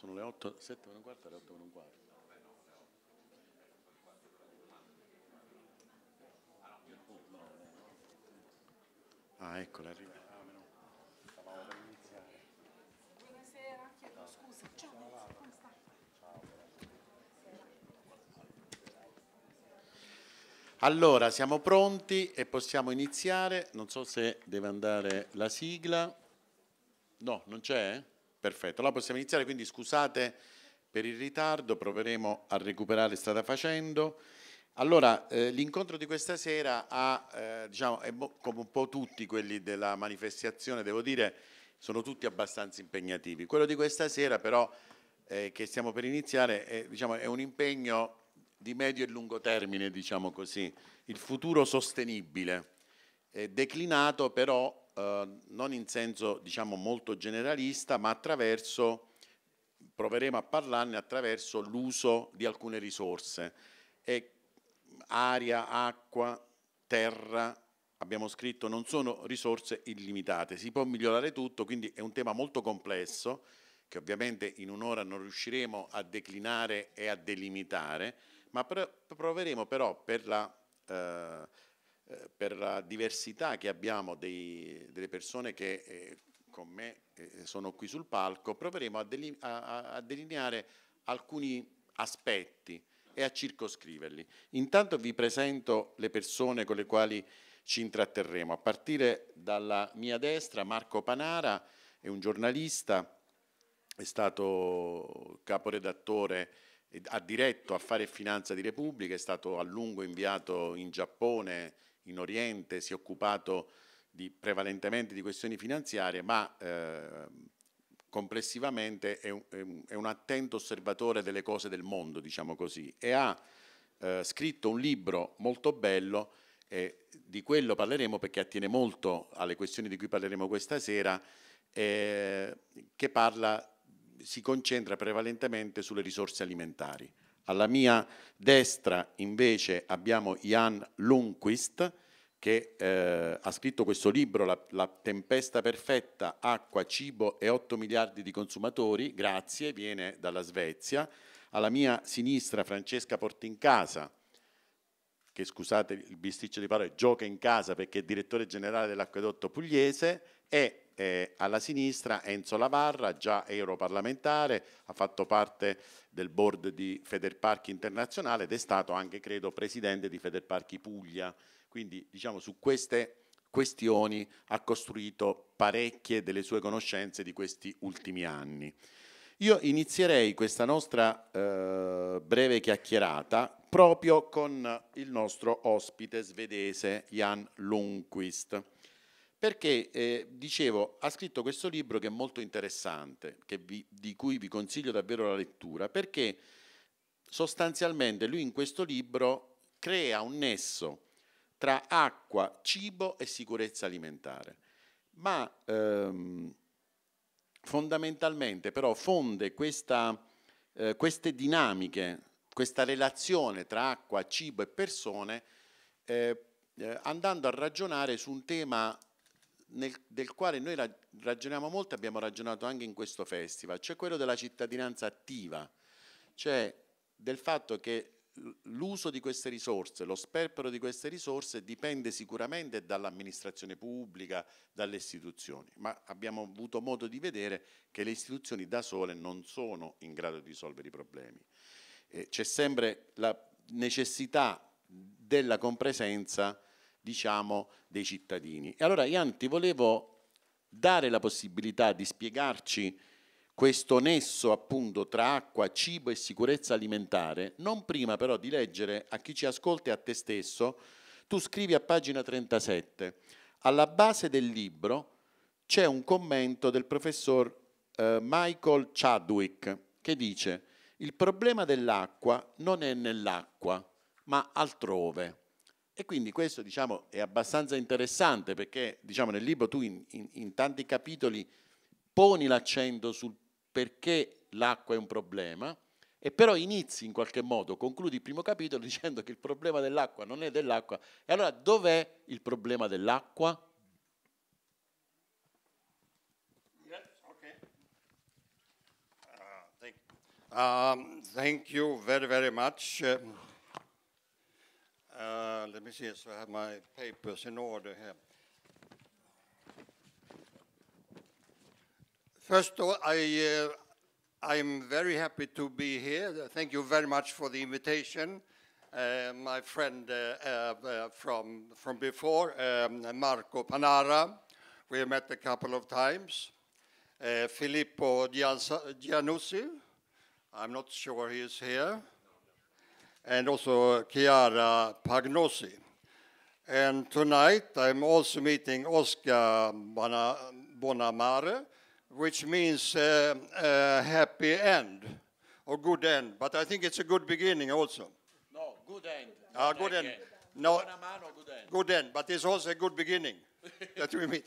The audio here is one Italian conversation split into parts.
Sono le 8, 7 e un quarto le 8 meno un quarto. Ah, eccola, arriva. Buonasera, chiedo scusa. Ciao, come sta? Allora, siamo pronti e possiamo iniziare. Non so se deve andare la sigla. No, non c'è? Perfetto, allora possiamo iniziare, quindi scusate per il ritardo, proveremo a recuperare strada facendo. Allora, eh, l'incontro di questa sera ha, eh, diciamo, come un po' tutti quelli della manifestazione, devo dire, sono tutti abbastanza impegnativi. Quello di questa sera però, eh, che stiamo per iniziare, è, diciamo, è, un impegno di medio e lungo termine, diciamo così, il futuro sostenibile, declinato però eh, non in senso diciamo molto generalista, ma attraverso, proveremo a parlarne attraverso l'uso di alcune risorse. E aria, acqua, terra, abbiamo scritto, non sono risorse illimitate, si può migliorare tutto, quindi è un tema molto complesso che ovviamente in un'ora non riusciremo a declinare e a delimitare, ma proveremo però per la eh, eh, per la diversità che abbiamo dei, delle persone che eh, con me eh, sono qui sul palco, proveremo a, deline a, a delineare alcuni aspetti e a circoscriverli. Intanto vi presento le persone con le quali ci intratterremo, a partire dalla mia destra Marco Panara, è un giornalista, è stato caporedattore, ha diretto Affari e Finanza di Repubblica, è stato a lungo inviato in Giappone in Oriente, si è occupato di, prevalentemente di questioni finanziarie, ma eh, complessivamente è un, è un, attento osservatore delle cose del mondo, diciamo così, e ha eh, scritto un libro molto bello, eh, di quello parleremo perché attiene molto alle questioni di cui parleremo questa sera, che parla, si concentra prevalentemente sulle risorse alimentari. Alla mia destra invece abbiamo Jan Lundquist che eh, ha scritto questo libro, la, la, tempesta perfetta, acqua, cibo e 8 miliardi di consumatori, grazie, viene dalla Svezia. Alla mia sinistra Francesca Portincasa, che scusate il bisticcio di parole, gioca in casa perché è direttore generale dell'acquedotto pugliese e eh, alla sinistra Enzo Lavarra, già europarlamentare, ha fatto parte del board di Federparchi internazionale ed è stato anche, credo, presidente di Federparchi Puglia. Quindi, diciamo, su queste questioni ha costruito parecchie delle sue conoscenze di questi ultimi anni. Io inizierei questa nostra eh, breve chiacchierata proprio con il nostro ospite svedese Jan Lundquist. Perché, eh, dicevo, ha scritto questo libro che è molto interessante, vi, di cui vi consiglio davvero la lettura, perché sostanzialmente lui in questo libro crea un nesso tra acqua, cibo e sicurezza alimentare, ma ehm, fondamentalmente però fonde questa, eh, queste dinamiche questa relazione tra acqua, cibo e persone, eh, eh, andando a ragionare su un tema nel, del quale noi ragioniamo molto, abbiamo ragionato anche in questo festival, cioè quello della cittadinanza attiva, cioè del fatto che l'uso di queste risorse, lo sperpero di queste risorse dipende sicuramente dall'amministrazione pubblica, dalle istituzioni, ma abbiamo avuto modo di vedere che le istituzioni da sole non sono in grado di risolvere i problemi eh, c'è sempre la necessità della compresenza diciamo, dei cittadini. E allora Ian ti volevo dare la possibilità di spiegarci questo nesso appunto tra acqua, cibo e sicurezza alimentare, non prima però di leggere a chi ci ascolta e a te stesso, tu scrivi a pagina 37, alla base del libro c'è un commento del professor eh, Michael Chadwick che dice il problema dell'acqua non è nell'acqua, ma altrove. E quindi questo diciamo, è abbastanza interessante perché diciamo, nel libro tu in, in, in tanti capitoli poni l'accento sul perché l'acqua è un problema, e però inizi in qualche modo, concludi il primo capitolo dicendo che il problema dell'acqua non è dell'acqua. E allora dov'è il problema dell'acqua? Um, thank you very, very much. Um, uh, let me see if I have my papers in order here. First of all, I, uh, I'm very happy to be here. Thank you very much for the invitation. Uh, my friend uh, uh, from, from before, um, Marco Panara, we met a couple of times. Uh, Filippo Gianussi, I'm not sure he is here, and also Chiara Pagnosi. And tonight I'm also meeting Oscar Bonamare, which means uh, happy end or good end. But I think it's a good beginning also. No, good end. Ah, good, end. No, good end. Good end, but it's also a good beginning that we meet.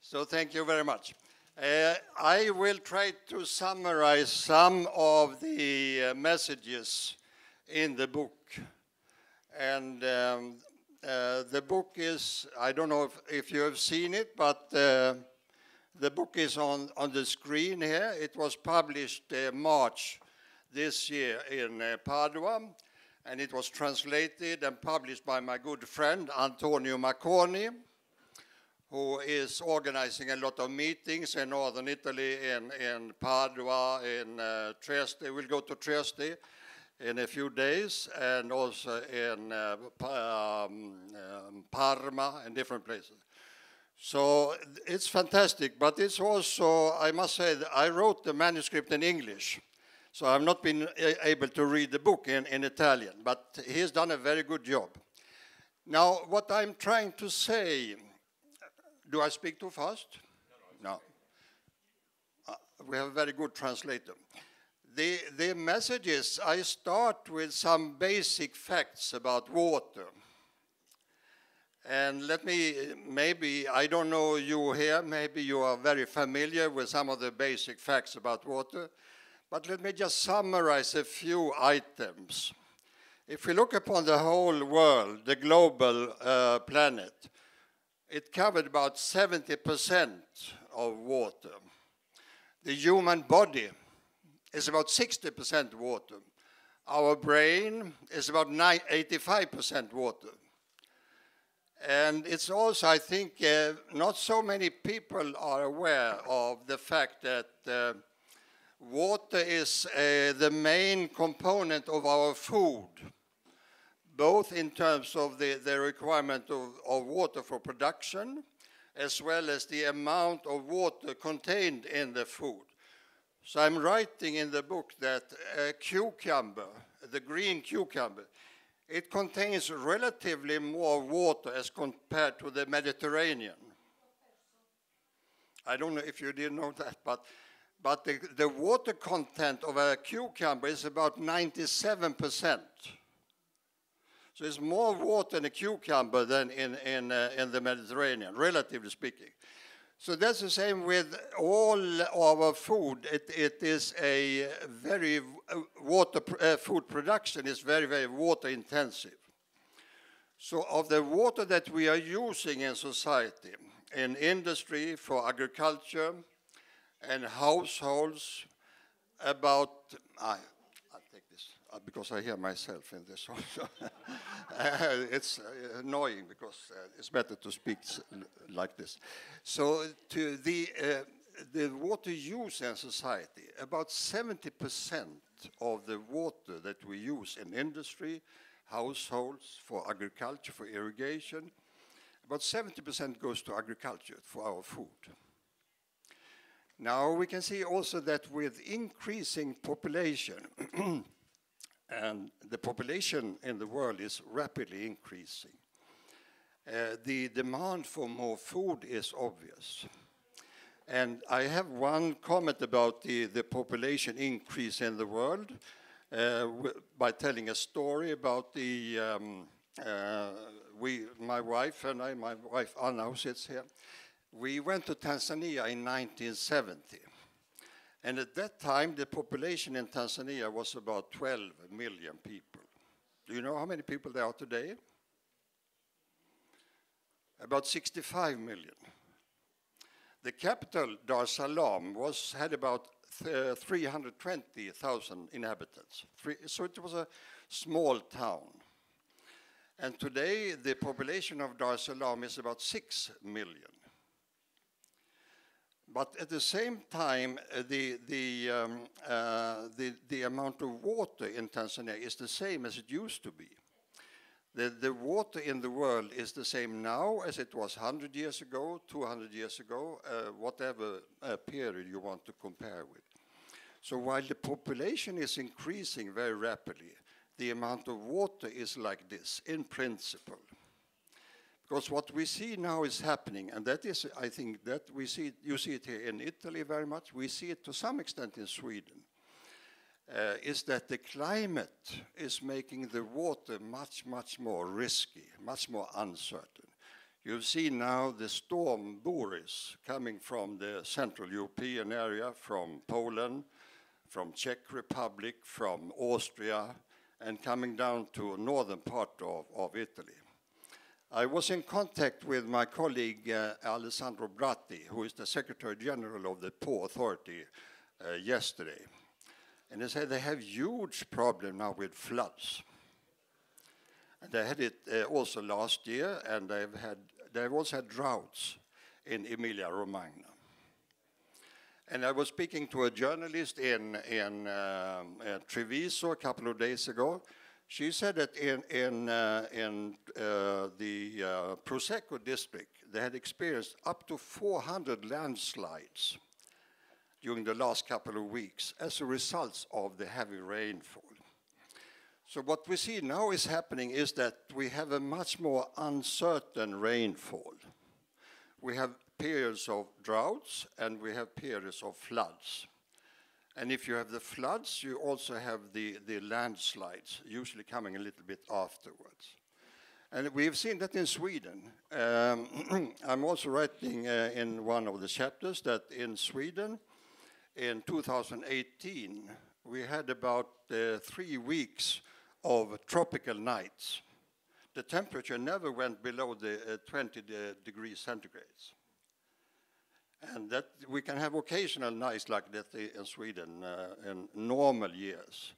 So thank you very much. Uh, I will try to summarize some of the uh, messages in the book. And um, uh, the book is, I don't know if, if you have seen it, but uh, the book is on, on the screen here. It was published uh, March this year in uh, Padua, and it was translated and published by my good friend Antonio Marconi who is organizing a lot of meetings in northern Italy, in, in Padua, in uh, Trieste. We'll go to Trieste in a few days, and also in uh, um, um, Parma and different places. So it's fantastic, but it's also, I must say, I wrote the manuscript in English. So I've not been uh, able to read the book in, in Italian, but he's done a very good job. Now, what I'm trying to say do I speak too fast? No. Uh, we have a very good translator. The, the messages, I start with some basic facts about water. And let me, maybe, I don't know you here, maybe you are very familiar with some of the basic facts about water, but let me just summarize a few items. If we look upon the whole world, the global uh, planet, it covered about 70% of water. The human body is about 60% water. Our brain is about 85% water. And it's also, I think, uh, not so many people are aware of the fact that uh, water is uh, the main component of our food both in terms of the, the requirement of, of water for production, as well as the amount of water contained in the food. So I'm writing in the book that a cucumber, the green cucumber, it contains relatively more water as compared to the Mediterranean. I don't know if you didn't know that, but, but the, the water content of a cucumber is about 97 percent. So it's more water in a cucumber than in, in, uh, in the Mediterranean, relatively speaking. So that's the same with all our food. It, it is a very uh, water, uh, food production is very, very water intensive. So of the water that we are using in society, in industry, for agriculture, and households, about, I uh, because I hear myself in this also. Uh, it's uh, annoying because it's better to speak like this. So to the, the water use in society, about 70% of the water that we use in industry, households, for agriculture, for irrigation, about 70% goes to agriculture for our food. Now we can see also that with increasing population, and the population in the world is rapidly increasing. Uh, the demand for more food is obvious. And I have one comment about the, the population increase in the world uh, by telling a story about the, um, uh, we, my wife and I, my wife Anna who sits here, we went to Tanzania in 1970. And at that time, the population in Tanzania was about 12 million people. Do you know how many people there are today? About 65 million. The capital, Dar es Salaam, was, had about uh, 320,000 inhabitants. Three, so it was a small town. And today, the population of Dar es Salaam is about 6 million. But at the same time, uh, the, the, um, uh, the, the, amount of water in Tanzania is the same as it used to be. The, the water in the world is the same now as it was 100 years ago, 200 years ago, uh, whatever uh, period you want to compare with. So while the population is increasing very rapidly, the amount of water is like this, in principle. Because what we see now is happening, and that is, I think, that we see, you see it here in Italy very much, we see it to some extent in Sweden, uh, is that the climate is making the water much, much more risky, much more uncertain. You see now the storm Boris coming from the Central European area, from Poland, from Czech Republic, from Austria, and coming down to northern part of, of Italy. I was in contact with my colleague uh, Alessandro Bratti, who is the Secretary General of the Po Authority, uh, yesterday. And they said they have huge problem now with floods. And they had it uh, also last year, and they've had they've also had droughts in Emilia Romagna. And I was speaking to a journalist in in um, uh, Treviso a couple of days ago, she said that in, in, uh, in uh, the uh, Prosecco district, they had experienced up to 400 landslides during the last couple of weeks as a result of the heavy rainfall. So what we see now is happening is that we have a much more uncertain rainfall. We have periods of droughts and we have periods of floods. And if you have the floods, you also have the, the landslides, usually coming a little bit afterwards. And we've seen that in Sweden. Um, I'm also writing uh, in one of the chapters that in Sweden, in 2018, we had about uh, three weeks of tropical nights. The temperature never went below the uh, 20 de uh, degrees centigrades. And that we can have occasional nights like that in Sweden uh, in normal years.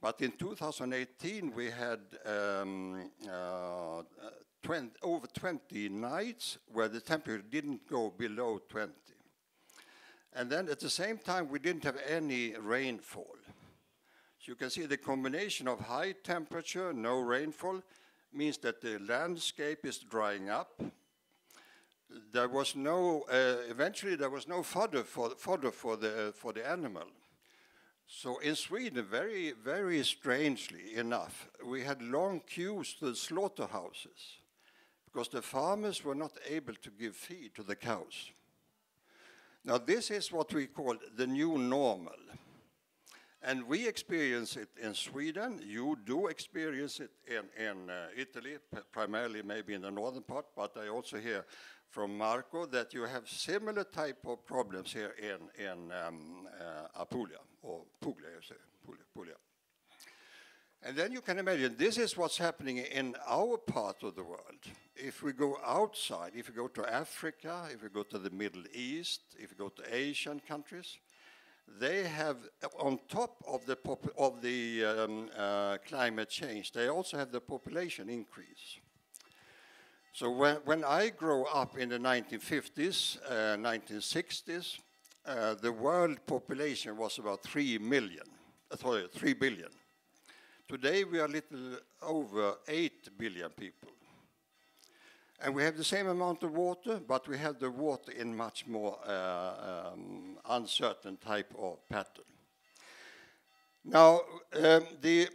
But in 2018, we had um, uh, 20, over 20 nights where the temperature didn't go below 20. And then at the same time, we didn't have any rainfall. So you can see the combination of high temperature, no rainfall, means that the landscape is drying up, there was no uh, eventually there was no fodder for fodder for the uh, for the animal. So in Sweden, very very strangely enough, we had long queues to the slaughterhouses because the farmers were not able to give feed to the cows. Now this is what we call the new normal. And we experience it in Sweden. You do experience it in, in uh, Italy, primarily maybe in the northern part, but I also hear from Marco that you have similar type of problems here in, in um, uh, Apulia, or Puglia, you say, Puglia, Puglia. And then you can imagine this is what's happening in our part of the world. If we go outside, if we go to Africa, if we go to the Middle East, if we go to Asian countries, they have on top of the of the um, uh, climate change, they also have the population increase. So when, when I grew up in the 1950s, uh, 1960s, uh, the world population was about 3 million, uh, sorry, 3 billion. Today we are little over 8 billion people. And we have the same amount of water, but we have the water in much more uh, um, uncertain type of pattern. Now, um, the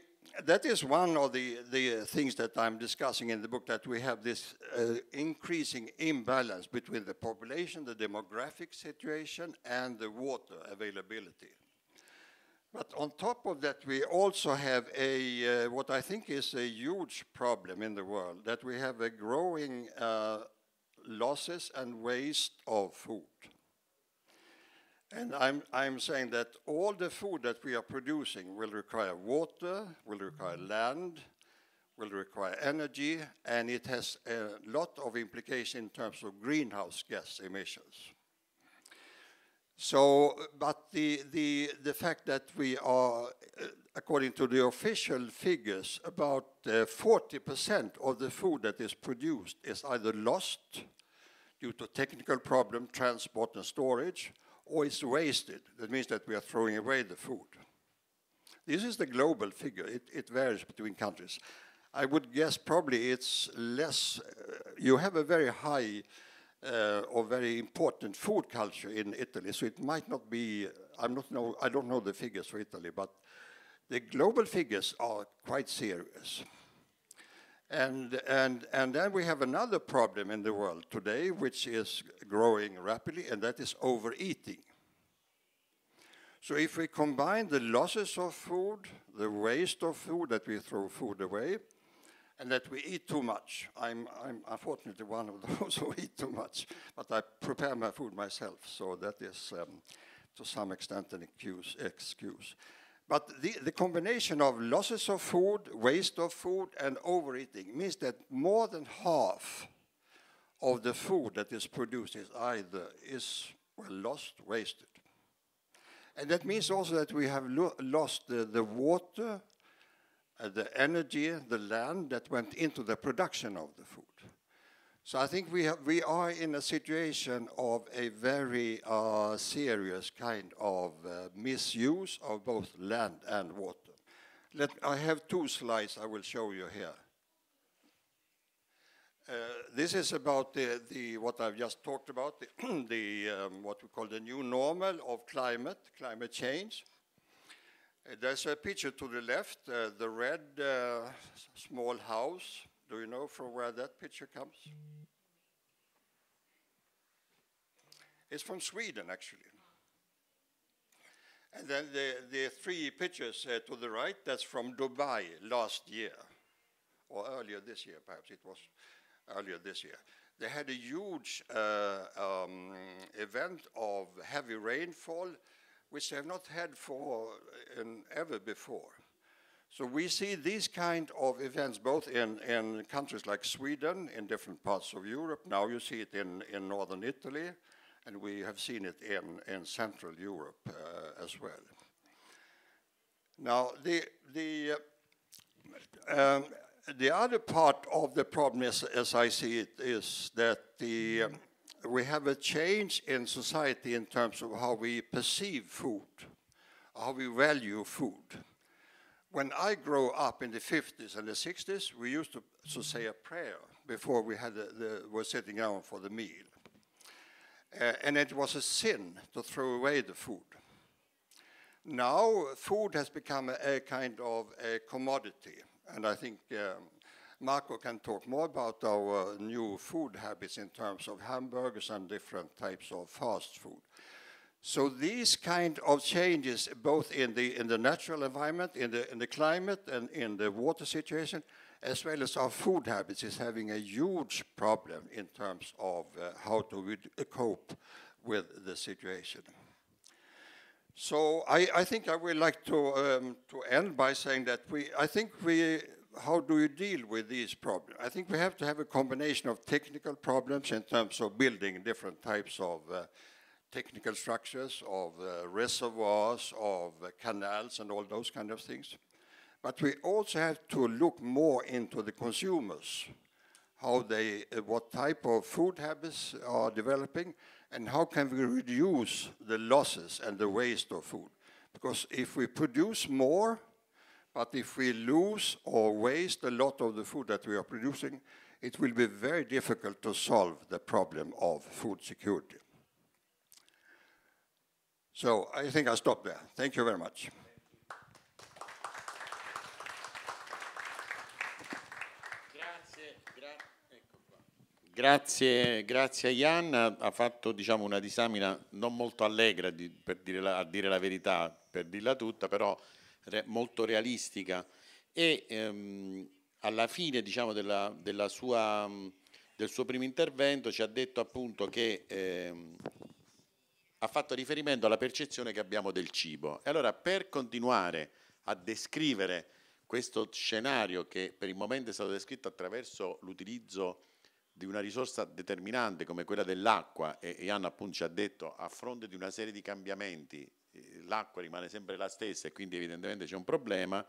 that is one of the, the things that I'm discussing in the book, that we have this uh, increasing imbalance between the population, the demographic situation, and the water availability. But on top of that, we also have a, uh, what I think is a huge problem in the world, that we have a growing uh, losses and waste of food. And I'm, I'm saying that all the food that we are producing will require water, will require mm-hmm. land, will require energy, and it has a lot of implications in terms of greenhouse gas emissions. So, but the, the, the fact that we are, uh, according to the official figures, about 40% uh, of the food that is produced is either lost due to technical problem, transport and storage, or it's wasted. That means that we are throwing away the food. This is the global figure. It, it varies between countries. I would guess probably it's less. Uh, you have a very high uh, or very important food culture in Italy, so it might not be. I'm not know. I don't know the figures for Italy, but the global figures are quite serious. And, and, and then we have another problem in the world today, which is growing rapidly, and that is overeating. So if we combine the losses of food, the waste of food, that we throw food away, and that we eat too much. I'm, I'm unfortunately one of those who eat too much, but I prepare my food myself, so that is um, to some extent an excuse. excuse. But the, the, combination of losses of food, waste of food, and overeating means that more than half of the food that is produced is either is well, lost, wasted. And that means also that we have lo lost the, the water, uh, the energy, the land that went into the production of the food. So I think we, have, we are in a situation of a very uh, serious kind of uh, misuse of both land and water. Let, I have two slides I will show you here. Uh, this is about the, the, what I've just talked about, the, the um, what we call the new normal of climate, climate change. Uh, there's a picture to the left, uh, the red uh, small house do you know from where that picture comes? It's from Sweden, actually. And then the, the three pictures uh, to the right, that's from Dubai last year, or earlier this year, perhaps it was earlier this year. They had a huge uh, um, event of heavy rainfall, which they have not had for um, ever before. So we see these kind of events both in, in countries like Sweden, in different parts of Europe. Now you see it in, in northern Italy, and we have seen it in, in Central Europe uh, as well. Now, the, the, uh, um, the other part of the problem, is, as I see it, is that the, um, we have a change in society in terms of how we perceive food, how we value food when I grew up in the 50s and the 60s, we used to, to mm-hmm. say a prayer before we had the, the, were sitting down for the meal. Uh, and it was a sin to throw away the food. Now, food has become a, a kind of a commodity, and I think um, Marco can talk more about our new food habits in terms of hamburgers and different types of fast food. So these kind of changes, both in the in the natural environment, in the in the climate, and in the water situation, as well as our food habits, is having a huge problem in terms of uh, how to uh, cope with the situation. So I, I think I would like to um, to end by saying that we I think we how do you deal with these problems? I think we have to have a combination of technical problems in terms of building different types of uh, technical structures, of uh, reservoirs, of uh, canals, and all those kind of things. But we also have to look more into the consumers, how they, uh, what type of food habits are developing, and how can we reduce the losses and the waste of food. Because if we produce more, but if we lose or waste a lot of the food that we are producing, it will be very difficult to solve the problem of food security. So I think I'll stop there. Thank you very much. Ecco grazie, grazie a Ian, ha fatto diciamo, una disamina non molto allegra di, dire la, a dire la verità, per dirla tutta, però re, molto realistica e ehm, alla fine diciamo, della, della sua, del suo primo intervento ci ha detto appunto che ehm, ha fatto riferimento alla percezione che abbiamo del cibo. E allora per continuare a descrivere questo scenario che per il momento è stato descritto attraverso l'utilizzo di una risorsa determinante come quella dell'acqua e, e Anna appunto ci ha detto a fronte di una serie di cambiamenti eh, l'acqua rimane sempre la stessa e quindi evidentemente c'è un problema.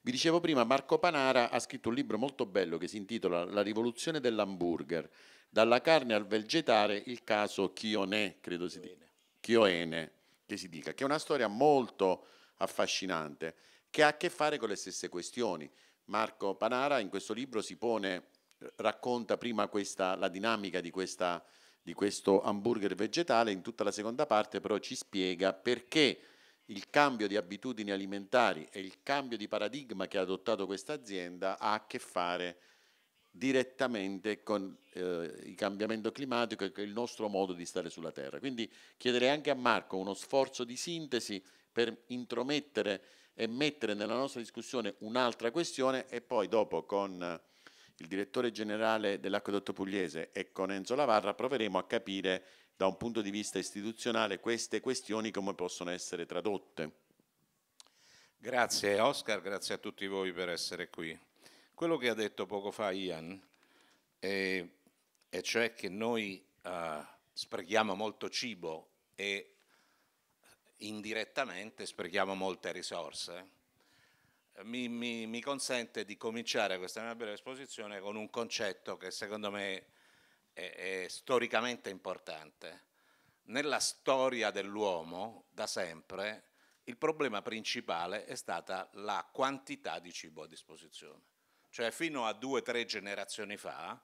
Vi dicevo prima, Marco Panara ha scritto un libro molto bello che si intitola La rivoluzione dell'hamburger, dalla carne al vegetare, il caso Chionè, credo si dica. Chioene, che si dica, che è una storia molto affascinante, che ha a che fare con le stesse questioni. Marco Panara in questo libro si pone, racconta prima questa, la dinamica di, questa, di questo hamburger vegetale, in tutta la seconda parte però ci spiega perché il cambio di abitudini alimentari e il cambio di paradigma che ha adottato questa azienda ha a che fare con direttamente con eh, il cambiamento climatico e con il nostro modo di stare sulla Terra. Quindi chiederei anche a Marco uno sforzo di sintesi per intromettere e mettere nella nostra discussione un'altra questione e poi dopo con eh, il direttore generale dell'acquedotto pugliese e con Enzo Lavarra proveremo a capire da un punto di vista istituzionale queste questioni come possono essere tradotte. Grazie Oscar, grazie a tutti voi per essere qui. Quello che ha detto poco fa Ian, e, e cioè che noi eh, sprechiamo molto cibo e indirettamente sprechiamo molte risorse, mi, mi, mi, consente di cominciare questa mia breve esposizione con un concetto che secondo me è, è storicamente importante. Nella storia dell'uomo, da sempre, il problema principale è stata la quantità di cibo a disposizione. Cioè fino a due o tre generazioni fa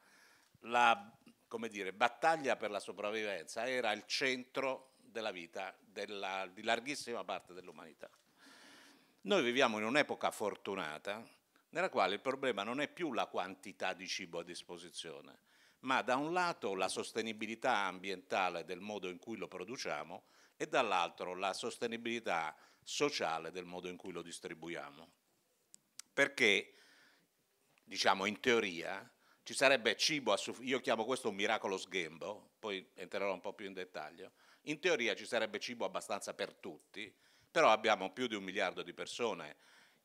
la come dire, battaglia per la sopravvivenza era il centro della vita della, di larghissima parte dell'umanità. Noi viviamo in un'epoca fortunata nella quale il problema non è più la quantità di cibo a disposizione, ma da un lato la sostenibilità ambientale del modo in cui lo produciamo e dall'altro la sostenibilità sociale del modo in cui lo distribuiamo. Perché diciamo in teoria, ci sarebbe cibo a sufficienza, io chiamo questo un miracolo sghembo, poi entrerò un po' più in dettaglio, in teoria ci sarebbe cibo abbastanza per tutti, però abbiamo più di un miliardo di persone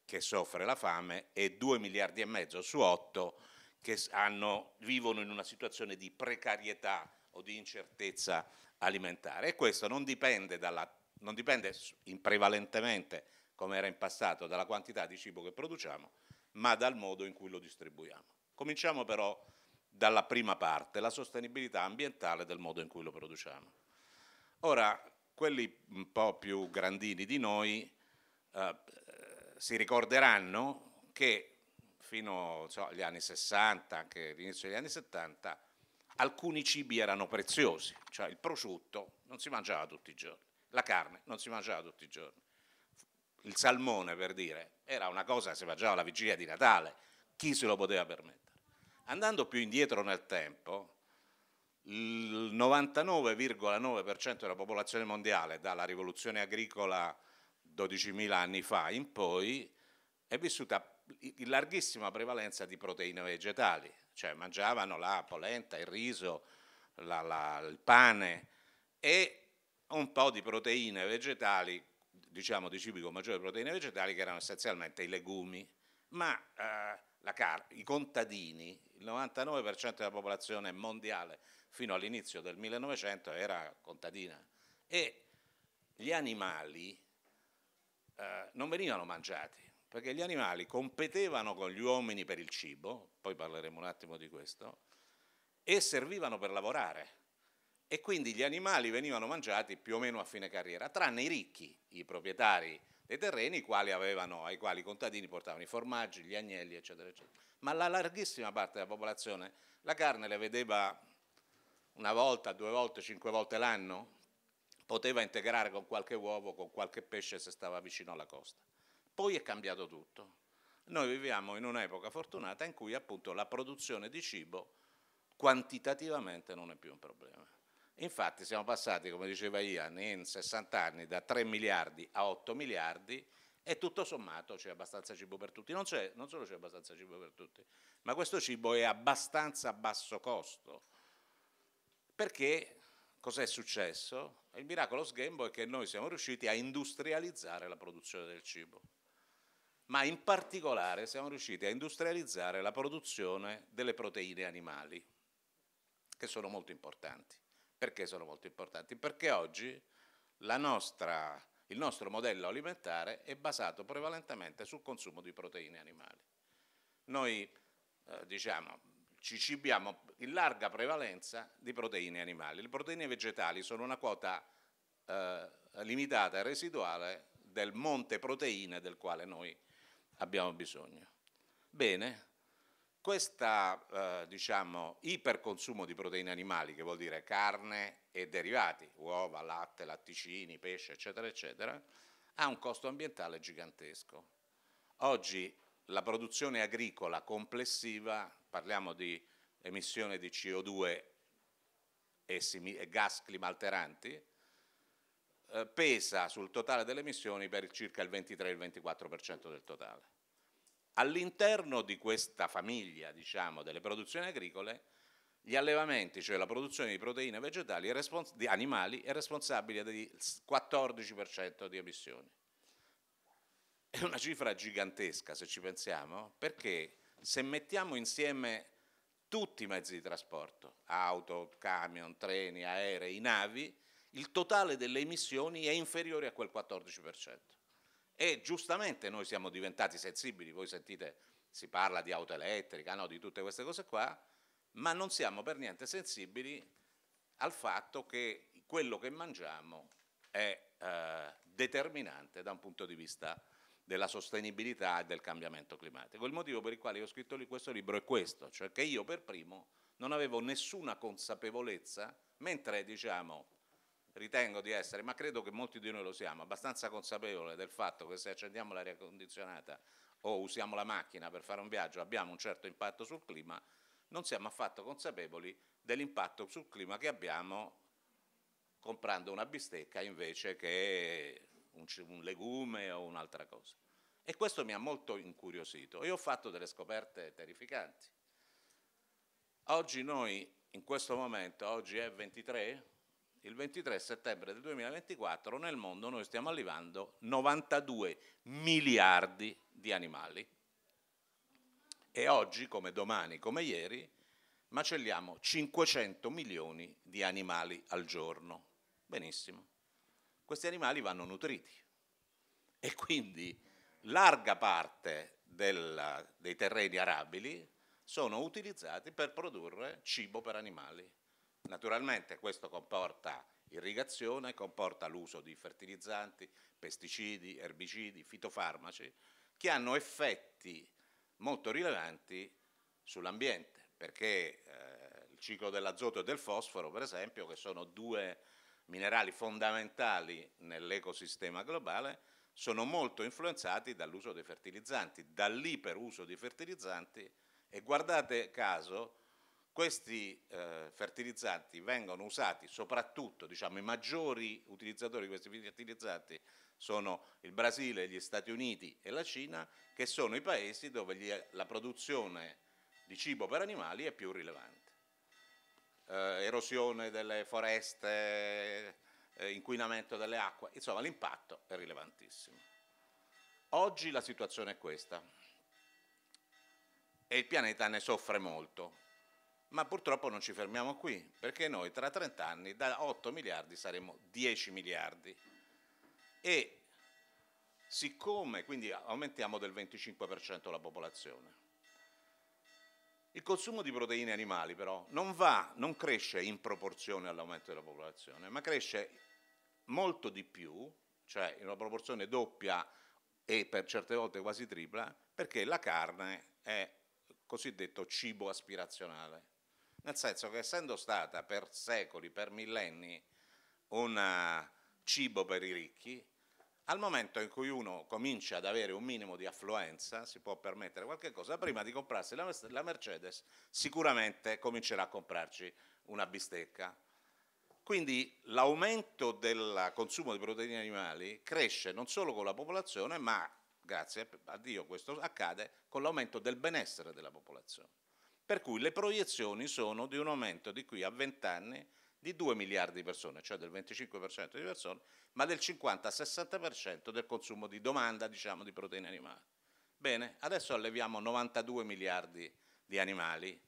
che soffre la fame e due miliardi e mezzo su otto che hanno, vivono in una situazione di precarietà o di incertezza alimentare. E questo non dipende, dalla, non dipende prevalentemente, come era in passato, dalla quantità di cibo che produciamo, ma dal modo in cui lo distribuiamo. Cominciamo però dalla prima parte, la sostenibilità ambientale del modo in cui lo produciamo. Ora, quelli un po' più grandini di noi eh, si ricorderanno che fino so, agli anni 60, anche all'inizio degli anni 70, alcuni cibi erano preziosi, cioè il prosciutto non si mangiava tutti i giorni, la carne non si mangiava tutti i giorni il salmone per dire, era una cosa che si mangiava la vigilia di Natale, chi se lo poteva permettere? Andando più indietro nel tempo, il 99,9% della popolazione mondiale dalla rivoluzione agricola 12.000 anni fa in poi è vissuta in larghissima prevalenza di proteine vegetali, cioè mangiavano la polenta, il riso, la, la, il pane e un po' di proteine vegetali diciamo, di cibi con maggiore proteine vegetali che erano essenzialmente i legumi, ma eh, i contadini, il 99% della popolazione mondiale fino all'inizio del 1900 era contadina e gli animali eh, non venivano mangiati, perché gli animali competevano con gli uomini per il cibo, poi parleremo un attimo di questo, e servivano per lavorare e quindi gli animali venivano mangiati più o meno a fine carriera, tranne i ricchi, i proprietari dei terreni quali avevano, ai quali i contadini portavano i formaggi, gli agnelli, eccetera, eccetera. Ma la larghissima parte della popolazione la carne le vedeva una volta, due volte, cinque volte l'anno, poteva integrare con qualche uovo, con qualche pesce se stava vicino alla costa. Poi è cambiato tutto. Noi viviamo in un'epoca fortunata in cui appunto la produzione di cibo quantitativamente non è più un problema. Infatti siamo passati, come diceva Ian, in 60 anni da 3 miliardi a 8 miliardi e tutto sommato c'è abbastanza cibo per tutti. Non, non solo c'è abbastanza cibo per tutti, ma questo cibo è abbastanza a basso costo. Perché cos'è successo? Il miracolo sghembo è che noi siamo riusciti a industrializzare la produzione del cibo, ma in particolare siamo riusciti a industrializzare la produzione delle proteine animali, che sono molto importanti. Perché sono molto importanti? Perché oggi nostra, il nostro modello alimentare è basato prevalentemente sul consumo di proteine animali. Noi eh, diciamo, ci cibiamo in larga prevalenza di proteine animali. Le proteine vegetali sono una quota eh, limitata e residuale del monte proteine del quale noi abbiamo bisogno. Bene, questo eh, diciamo, iperconsumo di proteine animali, che vuol dire carne e derivati, uova, latte, latticini, pesce, eccetera, eccetera, ha un costo ambientale gigantesco. Oggi la produzione agricola complessiva, parliamo di emissione di CO2 e, e gas climalteranti, eh, pesa sul totale delle emissioni per circa il 23-24% del totale. All'interno di questa famiglia diciamo, delle produzioni agricole, gli allevamenti, cioè la produzione di proteine vegetali di animali, è responsabile del 14% di emissioni. È una cifra gigantesca se ci pensiamo, perché se mettiamo insieme tutti i mezzi di trasporto, auto, camion, treni, aerei, navi, il totale delle emissioni è inferiore a quel 14%. E giustamente noi siamo diventati sensibili, voi sentite, si parla di auto elettrica, no, di tutte queste cose qua, ma non siamo per niente sensibili al fatto che quello che mangiamo è eh, determinante da un punto di vista della sostenibilità e del cambiamento climatico. Il motivo per il quale io ho scritto lì questo libro è questo, cioè che io per primo non avevo nessuna consapevolezza, mentre diciamo ritengo di essere, ma credo che molti di noi lo siamo, abbastanza consapevole del fatto che se accendiamo l'aria condizionata o usiamo la macchina per fare un viaggio abbiamo un certo impatto sul clima, non siamo affatto consapevoli dell'impatto sul clima che abbiamo comprando una bistecca invece che un, un legume o un'altra cosa. E questo mi ha molto incuriosito e ho fatto delle scoperte terrificanti. Oggi noi, in questo momento, oggi è 23, il 23 settembre del 2024 nel mondo noi stiamo allevando 92 miliardi di animali. E oggi, come domani, come ieri, macelliamo 500 milioni di animali al giorno. Benissimo. Questi animali vanno nutriti e quindi larga parte della, dei terreni arabili sono utilizzati per produrre cibo per animali. Naturalmente questo comporta irrigazione, comporta l'uso di fertilizzanti, pesticidi, erbicidi, fitofarmaci, che hanno effetti molto rilevanti sull'ambiente, perché eh, il ciclo dell'azoto e del fosforo, per esempio, che sono due minerali fondamentali nell'ecosistema globale, sono molto influenzati dall'uso dei fertilizzanti, dall'iperuso di fertilizzanti e guardate caso questi eh, fertilizzanti vengono usati soprattutto, diciamo, i maggiori utilizzatori di questi fertilizzanti sono il Brasile, gli Stati Uniti e la Cina, che sono i paesi dove gli, la produzione di cibo per animali è più rilevante. Eh, erosione delle foreste, eh, inquinamento delle acque, insomma l'impatto è rilevantissimo. Oggi la situazione è questa e il pianeta ne soffre molto ma purtroppo non ci fermiamo qui, perché noi tra 30 anni da 8 miliardi saremo 10 miliardi. E siccome, quindi aumentiamo del 25% la popolazione, il consumo di proteine animali però non, va, non cresce in proporzione all'aumento della popolazione, ma cresce molto di più, cioè in una proporzione doppia e per certe volte quasi tripla, perché la carne è cosiddetto cibo aspirazionale nel senso che essendo stata per secoli, per millenni, un eh, cibo per i ricchi, al momento in cui uno comincia ad avere un minimo di affluenza, si può permettere qualche cosa, prima di comprarsi la Mercedes sicuramente comincerà a comprarci una bistecca. Quindi l'aumento del consumo di proteine animali cresce non solo con la popolazione, ma, grazie a Dio questo accade, con l'aumento del benessere della popolazione. Per cui le proiezioni sono di un aumento di qui a 20 anni di 2 miliardi di persone, cioè del 25% di persone, ma del 50-60% del consumo di domanda diciamo, di proteine animali. Bene, adesso alleviamo 92 miliardi di animali,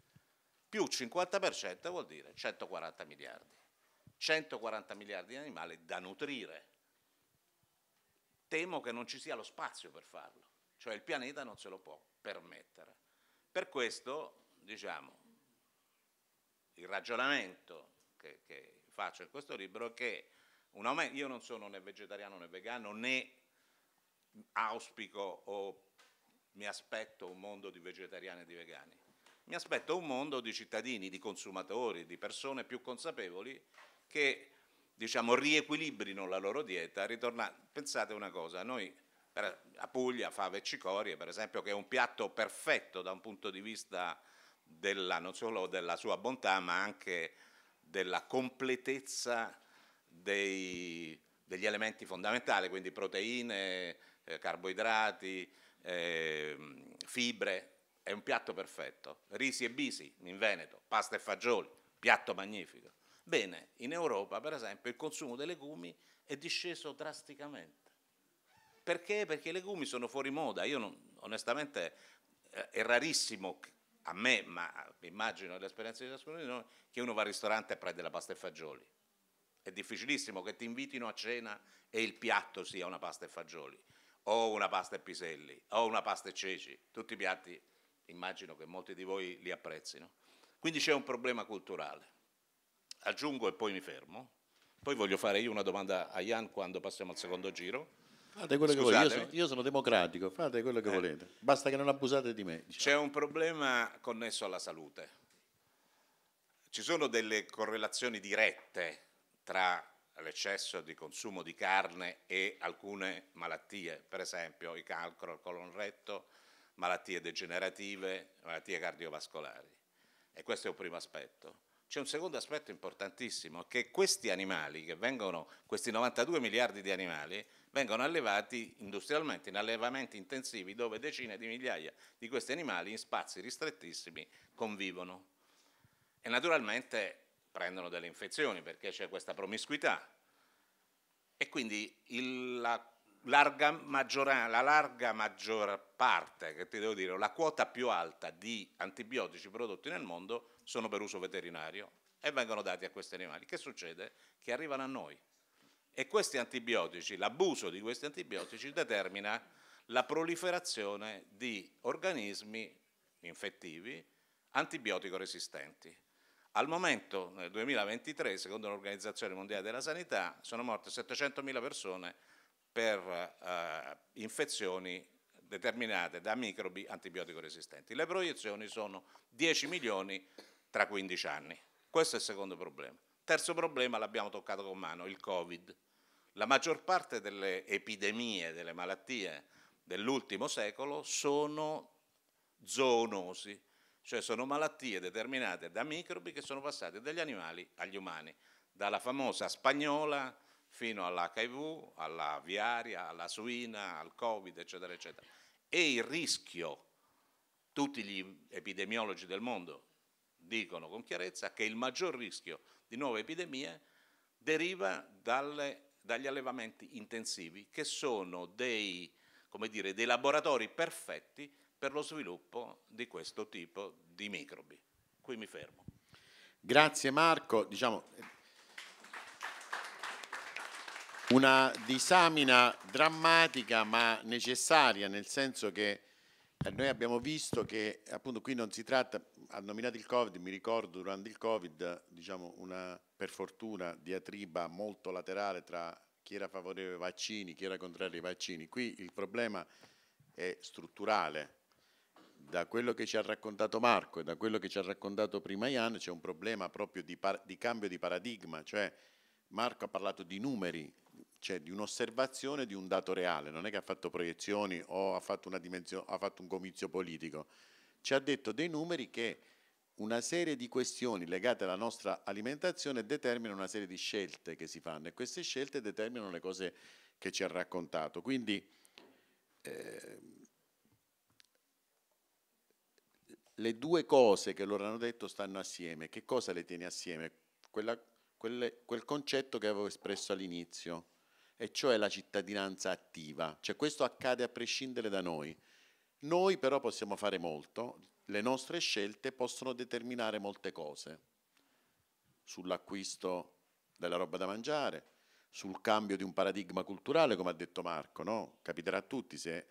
più 50% vuol dire 140 miliardi. 140 miliardi di animali da nutrire. Temo che non ci sia lo spazio per farlo, cioè il pianeta non se lo può permettere. Per questo diciamo, il ragionamento che, che, faccio in questo libro è che aumento, io non sono né vegetariano né vegano né auspico o mi aspetto un mondo di vegetariani e di vegani, mi aspetto un mondo di cittadini, di consumatori, di persone più consapevoli che diciamo, riequilibrino la loro dieta. Pensate una cosa, noi a Puglia fave e cicorie, per esempio, che è un piatto perfetto da un punto di vista della, non solo della sua bontà, ma anche della completezza dei, degli elementi fondamentali, quindi proteine, eh, carboidrati, eh, fibre. È un piatto perfetto. Risi e bisi in Veneto, pasta e fagioli, piatto magnifico. Bene, in Europa per esempio il consumo dei legumi è disceso drasticamente. Perché? Perché i legumi sono fuori moda. Io non, onestamente eh, è rarissimo a me, ma immagino l'esperienza di ciascuno di noi, che uno va al ristorante e prende la pasta e fagioli. È difficilissimo che ti invitino a cena e il piatto sia una pasta e fagioli, o una pasta e piselli, o una pasta e ceci. Tutti i piatti, immagino che molti di voi li apprezzino. Quindi c'è un problema culturale. Aggiungo e poi mi fermo. Poi voglio fare io una domanda a Ian quando passiamo al secondo giro. Fate quello che volete, io sono, io sono, democratico, fate quello che eh. volete, basta che non abusate di me. Diciamo. C'è un problema connesso alla salute. Ci sono delle correlazioni dirette tra l'eccesso di consumo di carne e alcune malattie, per esempio il cancro il colon retto, malattie degenerative, malattie cardiovascolari. E questo è un primo aspetto. C'è un secondo aspetto importantissimo, che questi animali, che vengono, questi 92 miliardi di animali, vengono allevati industrialmente, in allevamenti intensivi, dove decine di migliaia di questi animali in spazi ristrettissimi convivono. E naturalmente prendono delle infezioni perché c'è questa promiscuità. E quindi il, la, larga maggiora, la larga maggior parte, che ti devo dire, la quota più alta di antibiotici prodotti nel mondo sono per uso veterinario e vengono dati a questi animali. Che succede? Che arrivano a noi e questi antibiotici, l'abuso di questi antibiotici determina la proliferazione di organismi infettivi antibiotico resistenti. Al momento, nel 2023, secondo l'Organizzazione Mondiale della Sanità, sono morte 700.000 persone per eh, infezioni determinate da microbi antibiotico resistenti. Le proiezioni sono 10 milioni tra 15 anni. Questo è il secondo problema. Terzo problema l'abbiamo toccato con mano, il Covid. La maggior parte delle epidemie, delle malattie dell'ultimo secolo sono zoonosi, cioè sono malattie determinate da microbi che sono passate dagli animali agli umani, dalla famosa spagnola fino all'HIV, alla viaria, alla suina, al Covid, eccetera, eccetera. E il rischio, tutti gli epidemiologi del mondo dicono con chiarezza che il maggior rischio di nuove epidemie deriva dalle, dagli allevamenti intensivi, che sono dei, dire, dei laboratori perfetti per lo sviluppo di questo tipo di microbi. Qui mi fermo. Grazie Marco. Diciamo, una disamina drammatica ma necessaria, nel senso che eh, noi abbiamo visto che appunto qui non si tratta, ha nominato il Covid, mi ricordo durante il Covid, diciamo una per fortuna diatriba molto laterale tra chi era favorevole ai vaccini, chi era contrario ai vaccini. Qui il problema è strutturale. Da quello che ci ha raccontato Marco e da quello che ci ha raccontato prima Ian c'è un problema proprio di, di cambio di paradigma, cioè Marco ha parlato di numeri, cioè di un'osservazione di un dato reale, non è che ha fatto proiezioni o ha fatto, ha fatto un comizio politico, ci ha detto dei numeri che una serie di questioni legate alla nostra alimentazione determinano una serie di scelte che si fanno e queste scelte determinano le cose che ci ha raccontato. Quindi eh, le due cose che loro hanno detto stanno assieme. Che cosa le tiene assieme? Quella, quelle, quel concetto che avevo espresso all'inizio e cioè la cittadinanza attiva. Cioè questo accade a prescindere da noi. Noi però possiamo fare molto, le nostre scelte possono determinare molte cose, sull'acquisto della roba da mangiare, sul cambio di un paradigma culturale, come ha detto Marco, no? capiterà a tutti se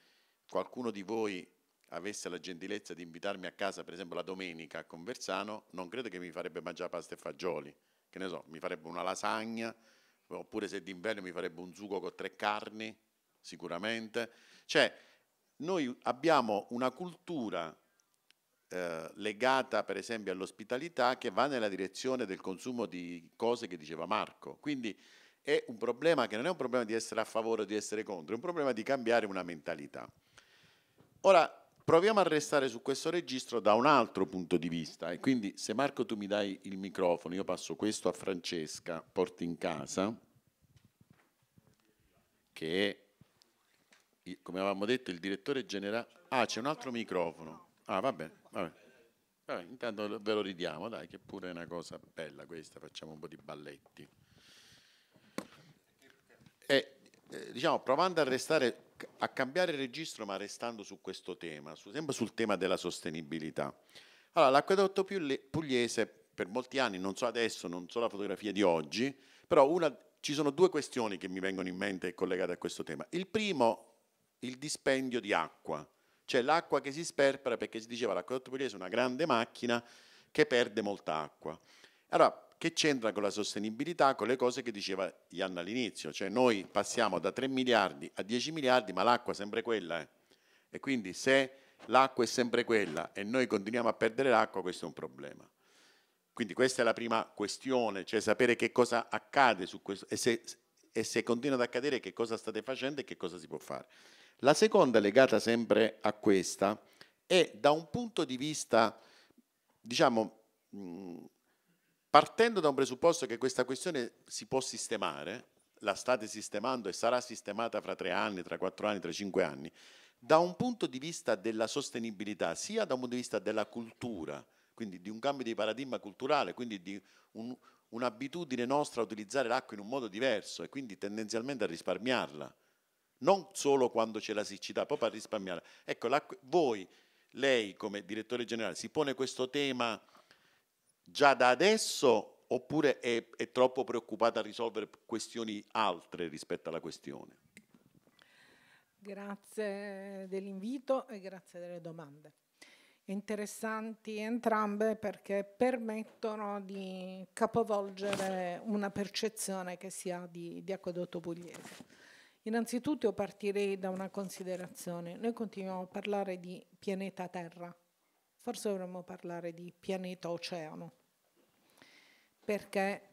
qualcuno di voi avesse la gentilezza di invitarmi a casa, per esempio la domenica a Conversano, non credo che mi farebbe mangiare pasta e fagioli, che ne so, mi farebbe una lasagna oppure se d'inverno mi farebbe un zugo con tre carni, sicuramente. Cioè, noi abbiamo una cultura eh, legata per esempio all'ospitalità che va nella direzione del consumo di cose che diceva Marco. Quindi è un problema che non è un problema di essere a favore o di essere contro, è un problema di cambiare una mentalità. Ora, Proviamo a restare su questo registro da un altro punto di vista e quindi se Marco tu mi dai il microfono, io passo questo a Francesca, porti in casa, che è, come avevamo detto, il direttore generale... Ah, c'è un altro microfono. Ah, va bene, va Vabbè, intanto ve lo ridiamo, dai, che pure è una cosa bella questa, facciamo un po' di balletti. E, eh, diciamo, provando a restare a cambiare registro ma restando su questo tema, su, sempre sul tema della sostenibilità. Allora, l'acquedotto pugliese per molti anni, non so adesso, non so la fotografia di oggi, però una, ci sono due questioni che mi vengono in mente collegate a questo tema. Il primo, il dispendio di acqua, cioè l'acqua che si sperpera perché si diceva l'acquedotto pugliese è una grande macchina che perde molta acqua. Allora, che c'entra con la sostenibilità, con le cose che diceva Ianna all'inizio, cioè noi passiamo da 3 miliardi a 10 miliardi, ma l'acqua è sempre quella. Eh. E quindi se l'acqua è sempre quella e noi continuiamo a perdere l'acqua, questo è un problema. Quindi questa è la prima questione, cioè sapere che cosa accade su questo e se, e se continua ad accadere che cosa state facendo e che cosa si può fare. La seconda, legata sempre a questa, è da un punto di vista, diciamo, mh, partendo da un presupposto che questa questione si può sistemare, la state sistemando e sarà sistemata fra tre anni, tra quattro anni, tra cinque anni, da un punto di vista della sostenibilità, sia da un punto di vista della cultura, quindi di un cambio di paradigma culturale, quindi di un, un'abitudine nostra a utilizzare l'acqua in un modo diverso e quindi tendenzialmente a risparmiarla, non solo quando c'è la siccità, proprio a risparmiarla. Ecco, voi, lei come direttore generale, si pone questo tema già da adesso oppure è, è troppo preoccupata a risolvere questioni altre rispetto alla questione? Grazie dell'invito e grazie delle domande. Interessanti entrambe perché permettono di capovolgere una percezione che si ha di, di acquedotto pugliese. Innanzitutto io partirei da una considerazione. Noi continuiamo a parlare di pianeta Terra forse dovremmo parlare di pianeta oceano, perché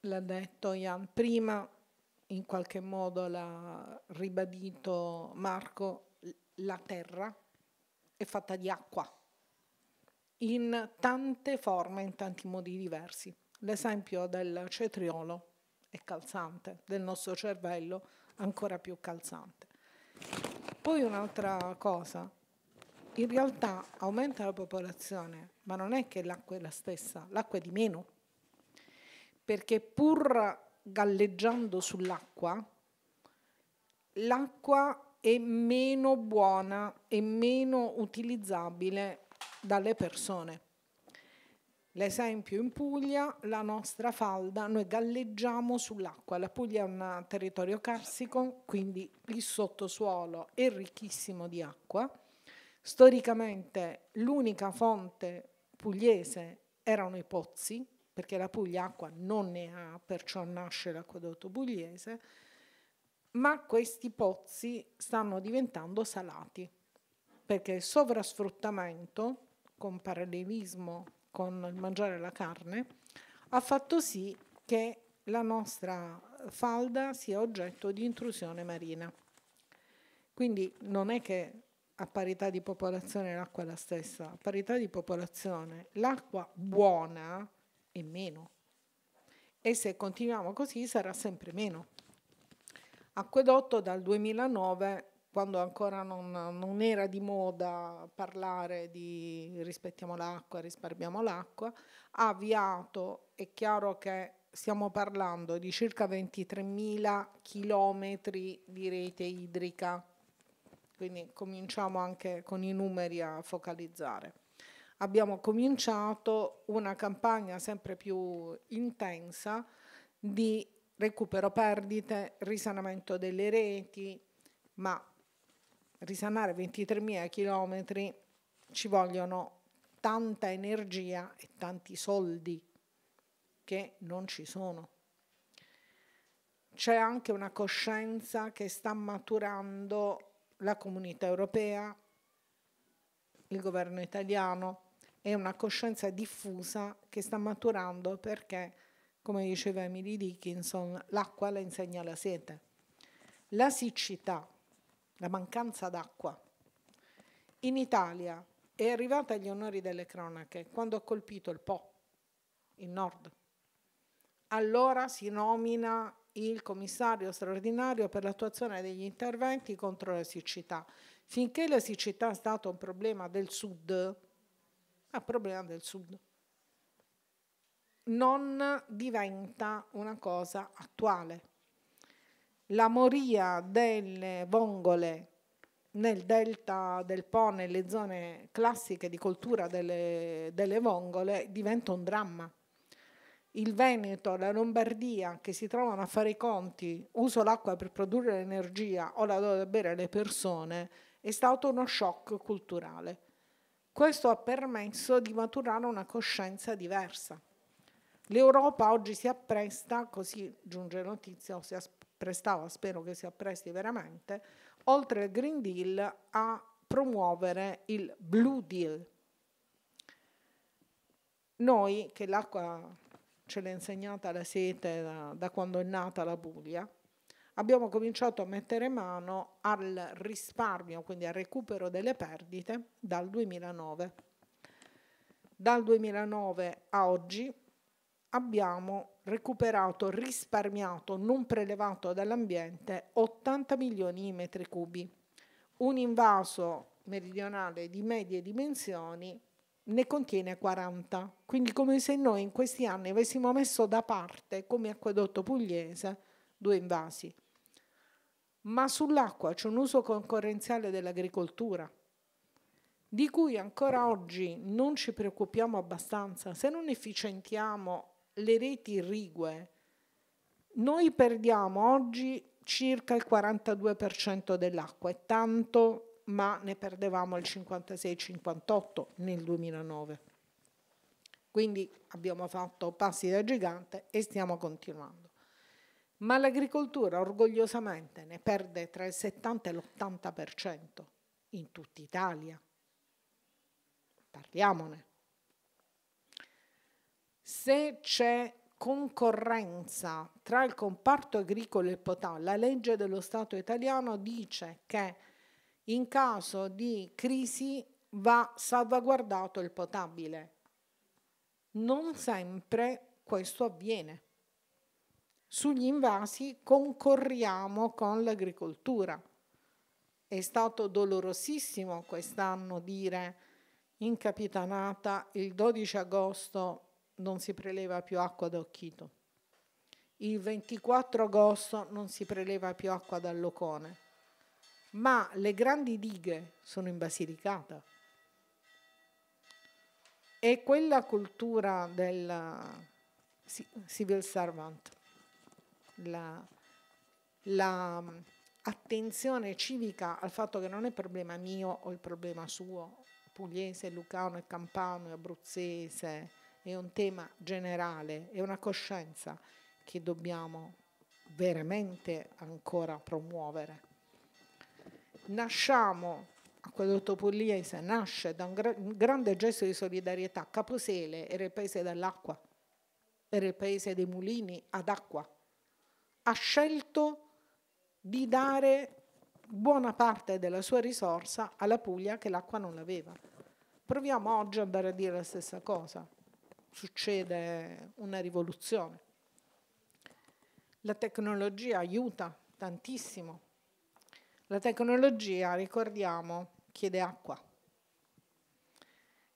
l'ha detto Jan prima, in qualche modo l'ha ribadito Marco, la Terra è fatta di acqua in tante forme, in tanti modi diversi. L'esempio del cetriolo è calzante, del nostro cervello ancora più calzante. Poi un'altra cosa, in realtà aumenta la popolazione, ma non è che l'acqua è la stessa, l'acqua è di meno, perché pur galleggiando sull'acqua, l'acqua è meno buona e meno utilizzabile dalle persone. L'esempio in Puglia, la nostra falda, noi galleggiamo sull'acqua. La Puglia è un territorio carsico, quindi il sottosuolo è ricchissimo di acqua Storicamente l'unica fonte pugliese erano i pozzi, perché la Puglia acqua non ne ha, perciò nasce l'acquedotto pugliese, ma questi pozzi stanno diventando salati, perché il sovrasfruttamento, con parallelismo con il mangiare la carne, ha fatto sì che la nostra falda sia oggetto di intrusione marina. Quindi non è che a parità di popolazione l'acqua è la stessa, a parità di popolazione l'acqua buona è meno e se continuiamo così sarà sempre meno. Acquedotto dal 2009, quando ancora non, non era di moda parlare di rispettiamo l'acqua, risparmiamo l'acqua, ha avviato, è chiaro che stiamo parlando di circa 23.000 chilometri di rete idrica quindi cominciamo anche con i numeri a focalizzare. Abbiamo cominciato una campagna sempre più intensa di recupero perdite, risanamento delle reti, ma risanare 23.000 km ci vogliono tanta energia e tanti soldi che non ci sono. C'è anche una coscienza che sta maturando la comunità europea, il governo italiano è una coscienza diffusa che sta maturando perché, come diceva Emily Dickinson, l'acqua la insegna la sete. La siccità, la mancanza d'acqua. In Italia è arrivata agli onori delle cronache quando ha colpito il Po, il nord, allora si nomina il commissario straordinario per l'attuazione degli interventi contro la siccità. Finché la siccità è stata un problema del sud, è un problema del sud, non diventa una cosa attuale. La moria delle vongole nel delta del Po, nelle zone classiche di coltura delle, delle vongole, diventa un dramma il Veneto, la Lombardia che si trovano a fare i conti, uso l'acqua per produrre l'energia o la do da bere alle persone, è stato uno shock culturale. Questo ha permesso di maturare una coscienza diversa. L'Europa oggi si appresta, così giunge notizia, o si apprestava, spero che si appresti veramente, oltre al Green Deal a promuovere il Blue Deal. Noi che l'acqua ce l'ha insegnata la sete da, da quando è nata la Puglia, abbiamo cominciato a mettere mano al risparmio, quindi al recupero delle perdite dal 2009. Dal 2009 a oggi abbiamo recuperato, risparmiato, non prelevato dall'ambiente 80 milioni di metri cubi, un invaso meridionale di medie dimensioni ne contiene 40. Quindi come se noi in questi anni avessimo messo da parte, come acquedotto pugliese, due invasi. Ma sull'acqua c'è un uso concorrenziale dell'agricoltura, di cui ancora oggi non ci preoccupiamo abbastanza. Se non efficientiamo le reti irrigue, noi perdiamo oggi circa il 42% dell'acqua e tanto ma ne perdevamo il 56-58 nel 2009. Quindi abbiamo fatto passi da gigante e stiamo continuando. Ma l'agricoltura orgogliosamente ne perde tra il 70 e l'80% in tutta Italia. Parliamone. Se c'è concorrenza tra il comparto agricolo e il potato, la legge dello Stato italiano dice che in caso di crisi va salvaguardato il potabile. Non sempre questo avviene. Sugli invasi concorriamo con l'agricoltura. È stato dolorosissimo quest'anno dire in Capitanata il 12 agosto non si preleva più acqua da Occhito, il 24 agosto non si preleva più acqua dall'Ocone ma le grandi dighe sono in Basilicata. E quella cultura del civil servant, la, la attenzione civica al fatto che non è problema mio o il problema suo, pugliese, lucano e campano e abruzzese, è un tema generale, è una coscienza che dobbiamo veramente ancora promuovere nasciamo Aquedotto Pugliese nasce da un, gra un, grande gesto di solidarietà. Caposele era il paese dell'acqua, era il paese dei mulini ad acqua. Ha scelto di dare buona parte della sua risorsa alla Puglia che l'acqua non aveva Proviamo oggi ad andare a dire la stessa cosa. Succede una rivoluzione. La tecnologia aiuta tantissimo la tecnologia, ricordiamo, chiede acqua,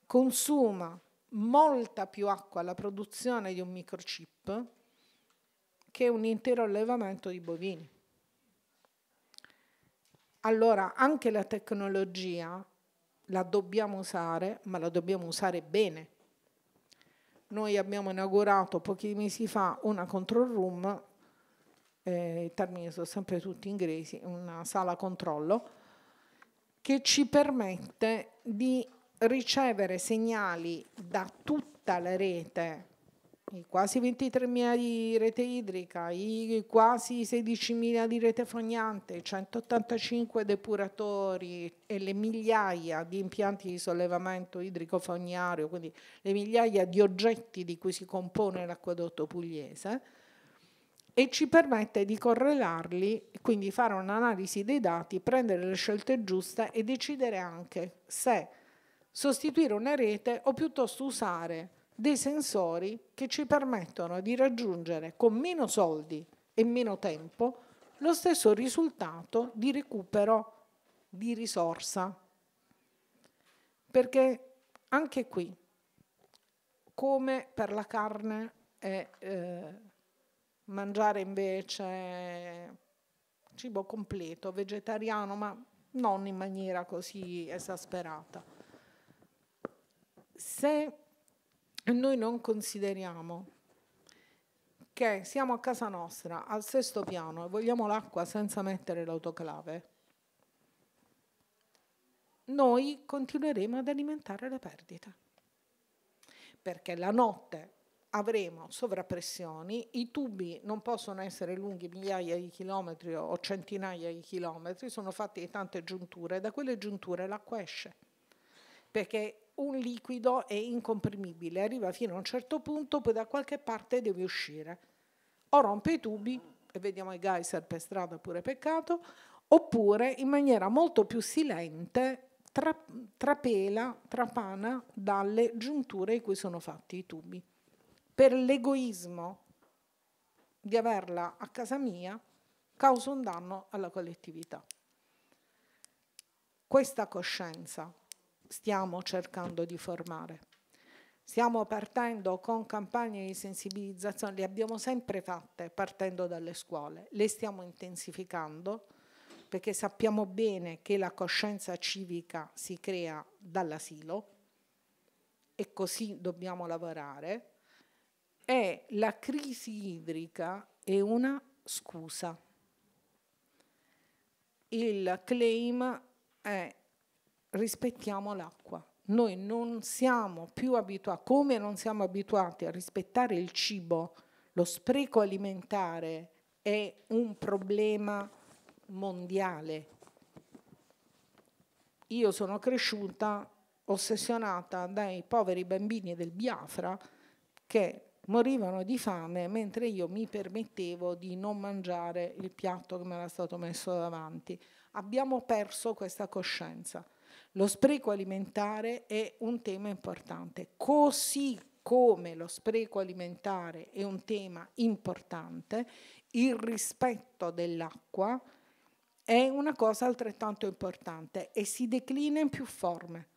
consuma molta più acqua la produzione di un microchip che un intero allevamento di bovini. Allora anche la tecnologia la dobbiamo usare, ma la dobbiamo usare bene. Noi abbiamo inaugurato pochi mesi fa una control room eh, i termini sono sempre tutti inglesi, una sala controllo, che ci permette di ricevere segnali da tutta la rete, i quasi 23.000 di rete idrica, i quasi 16.000 di rete fognante, i 185 depuratori e le migliaia di impianti di sollevamento idrico fognario, quindi le migliaia di oggetti di cui si compone l'acquedotto pugliese, e ci permette di correlarli, quindi fare un'analisi dei dati, prendere le scelte giuste e decidere anche se sostituire una rete o piuttosto usare dei sensori che ci permettono di raggiungere con meno soldi e meno tempo lo stesso risultato di recupero di risorsa. Perché anche qui, come per la carne e eh, mangiare invece cibo completo, vegetariano, ma non in maniera così esasperata. Se noi non consideriamo che siamo a casa nostra, al sesto piano, e vogliamo l'acqua senza mettere l'autoclave, noi continueremo ad alimentare le perdite. Perché la notte avremo sovrappressioni, i tubi non possono essere lunghi migliaia di chilometri o centinaia di chilometri, sono fatti di tante giunture e da quelle giunture l'acqua esce, perché un liquido è incomprimibile, arriva fino a un certo punto, poi da qualche parte deve uscire. O rompe i tubi, e vediamo i geyser per strada pure peccato, oppure in maniera molto più silente tra, trapela, trapana dalle giunture in cui sono fatti i tubi per l'egoismo di averla a casa mia, causa un danno alla collettività. Questa coscienza stiamo cercando di formare. Stiamo partendo con campagne di sensibilizzazione, le abbiamo sempre fatte partendo dalle scuole, le stiamo intensificando perché sappiamo bene che la coscienza civica si crea dall'asilo e così dobbiamo lavorare è la crisi idrica è una scusa. Il claim è rispettiamo l'acqua. Noi non siamo più abituati, come non siamo abituati a rispettare il cibo, lo spreco alimentare è un problema mondiale. Io sono cresciuta ossessionata dai poveri bambini del Biafra che morivano di fame mentre io mi permettevo di non mangiare il piatto che mi era stato messo davanti. Abbiamo perso questa coscienza. Lo spreco alimentare è un tema importante, così come lo spreco alimentare è un tema importante, il rispetto dell'acqua è una cosa altrettanto importante e si declina in più forme.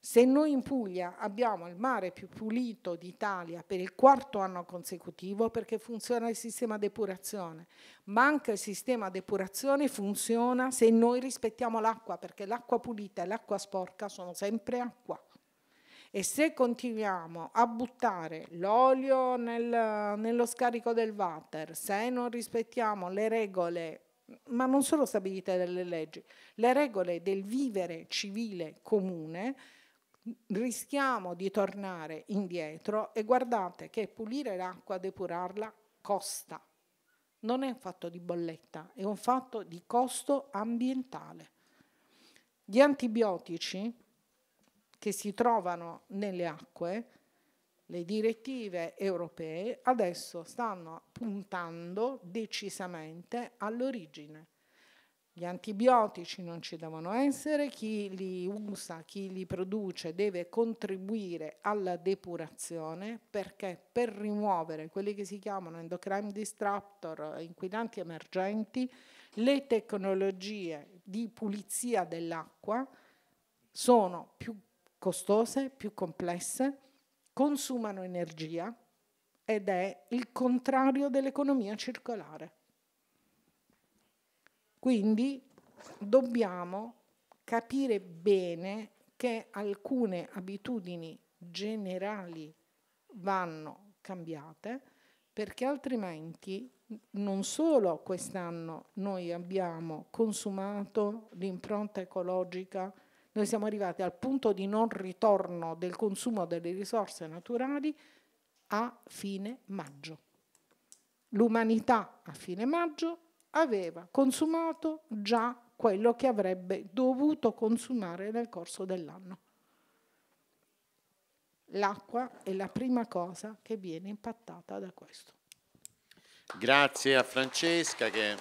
Se noi in Puglia abbiamo il mare più pulito d'Italia per il quarto anno consecutivo perché funziona il sistema depurazione, ma anche il sistema depurazione funziona se noi rispettiamo l'acqua perché l'acqua pulita e l'acqua sporca sono sempre acqua. E se continuiamo a buttare l'olio nel, nello scarico del water, se non rispettiamo le regole ma non solo stabilite dalle leggi, le regole del vivere civile comune, rischiamo di tornare indietro e guardate che pulire l'acqua, depurarla, costa. Non è un fatto di bolletta, è un fatto di costo ambientale. Gli antibiotici che si trovano nelle acque, le direttive europee adesso stanno puntando decisamente all'origine gli antibiotici non ci devono essere, chi li usa, chi li produce deve contribuire alla depurazione perché per rimuovere quelli che si chiamano endocrine disruptor, inquinanti emergenti, le tecnologie di pulizia dell'acqua sono più costose, più complesse, consumano energia ed è il contrario dell'economia circolare. Quindi dobbiamo capire bene che alcune abitudini generali vanno cambiate perché altrimenti non solo quest'anno noi abbiamo consumato l'impronta ecologica, noi siamo arrivati al punto di non ritorno del consumo delle risorse naturali a fine maggio. L'umanità a fine maggio aveva consumato già quello che avrebbe dovuto consumare nel corso dell'anno. L'acqua è la prima cosa che viene impattata da questo. Grazie a Francesca che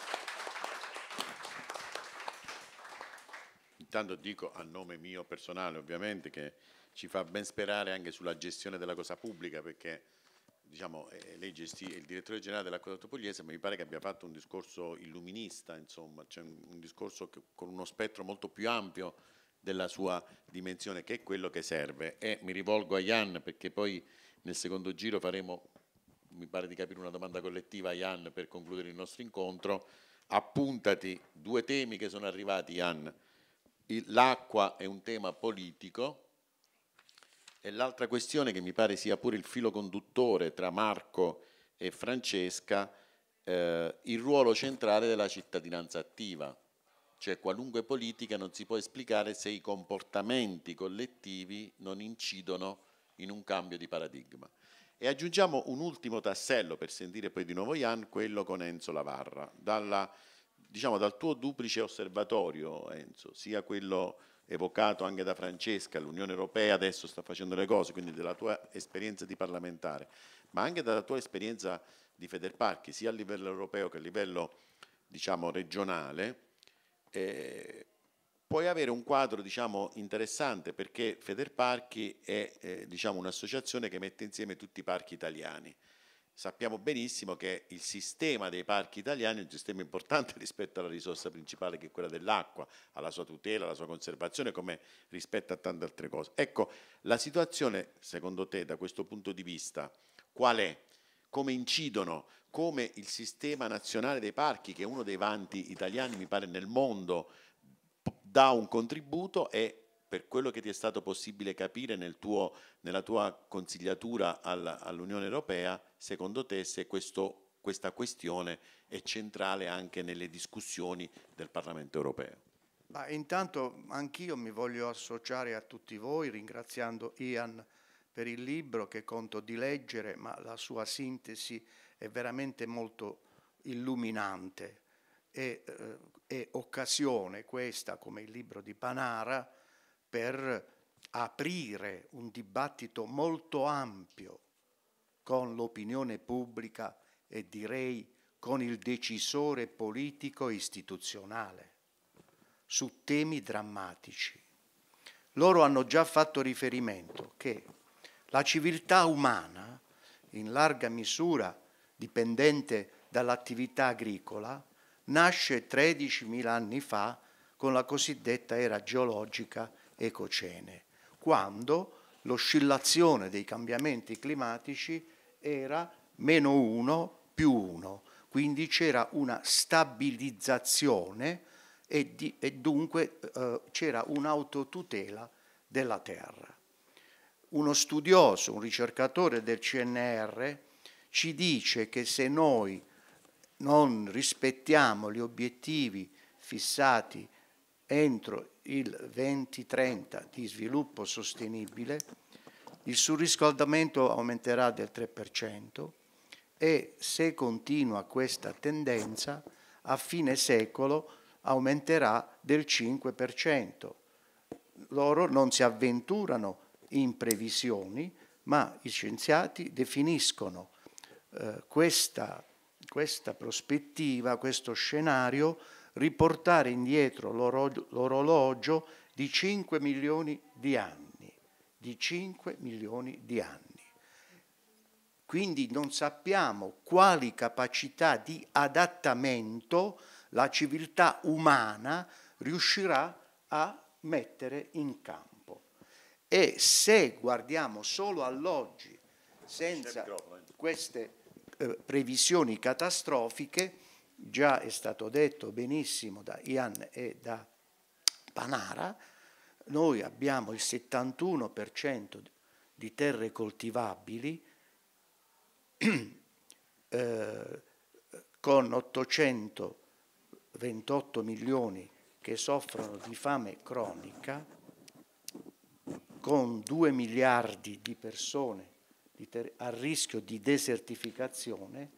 intanto dico a nome mio personale ovviamente che ci fa ben sperare anche sulla gestione della cosa pubblica perché diciamo, eh, lei gestì, è il direttore generale dell'Acquedotto Pugliese, ma mi pare che abbia fatto un discorso illuminista, insomma, cioè un, un discorso che, con uno spettro molto più ampio della sua dimensione, che è quello che serve. E mi rivolgo a Ian perché poi nel secondo giro faremo, mi pare di capire, una domanda collettiva a Ian per concludere il nostro incontro. Appuntati due temi che sono arrivati, Jan. L'acqua è un tema politico, e l'altra questione che mi pare sia pure il filo conduttore tra Marco e Francesca, eh, il ruolo centrale della cittadinanza attiva, cioè qualunque politica non si può esplicare se i comportamenti collettivi non incidono in un cambio di paradigma. E aggiungiamo un ultimo tassello per sentire poi di nuovo Ian, quello con Enzo Lavarra. Dalla, diciamo, dal tuo duplice osservatorio, Enzo, sia quello evocato anche da Francesca, l'Unione Europea adesso sta facendo le cose, quindi della tua esperienza di parlamentare, ma anche dalla tua esperienza di Federparchi, sia a livello europeo che a livello diciamo, regionale, eh, puoi avere un quadro diciamo, interessante perché Federparchi è eh, diciamo, un'associazione che mette insieme tutti i parchi italiani sappiamo benissimo che il sistema dei parchi italiani è un sistema importante rispetto alla risorsa principale che è quella dell'acqua, alla sua tutela, alla sua conservazione, come rispetto a tante altre cose. Ecco, la situazione, secondo te, da questo punto di vista, qual è? Come incidono? Come il sistema nazionale dei parchi, che è uno dei vanti italiani, mi pare, nel mondo, dà un contributo e per quello che ti è stato possibile capire nel tuo, nella tua consigliatura all'Unione Europea, secondo te se questo, questa questione è centrale anche nelle discussioni del Parlamento europeo. Ma intanto anch'io mi voglio associare a tutti voi ringraziando Ian per il libro che conto di leggere, ma la sua sintesi è veramente molto illuminante. E, eh, è occasione questa, come il libro di Panara, per aprire un dibattito molto ampio con l'opinione pubblica e direi con il decisore politico istituzionale su temi drammatici. Loro hanno già fatto riferimento che la civiltà umana, in larga misura dipendente dall'attività agricola, nasce 13.000 anni fa con la cosiddetta era geologica ecocene, quando l'oscillazione dei cambiamenti climatici era meno 1 più 1, quindi c'era una stabilizzazione e, di, e dunque eh, c'era un'autotutela della terra. Uno studioso, un ricercatore del CNR, ci dice che se noi non rispettiamo gli obiettivi fissati entro il 2030 di sviluppo sostenibile, il surriscaldamento aumenterà del 3% e se continua questa tendenza a fine secolo aumenterà del 5%. Loro non si avventurano in previsioni, ma i scienziati definiscono eh, questa, questa prospettiva, questo scenario, riportare indietro l'orologio di 5 milioni di anni di 5 milioni di anni. Quindi non sappiamo quali capacità di adattamento la civiltà umana riuscirà a mettere in campo. E se guardiamo solo all'oggi, senza queste eh, previsioni catastrofiche, già è stato detto benissimo da Ian e da Panara, noi abbiamo il 71% di terre coltivabili eh, con 828 milioni che soffrono di fame cronica, con 2 miliardi di persone di a rischio di desertificazione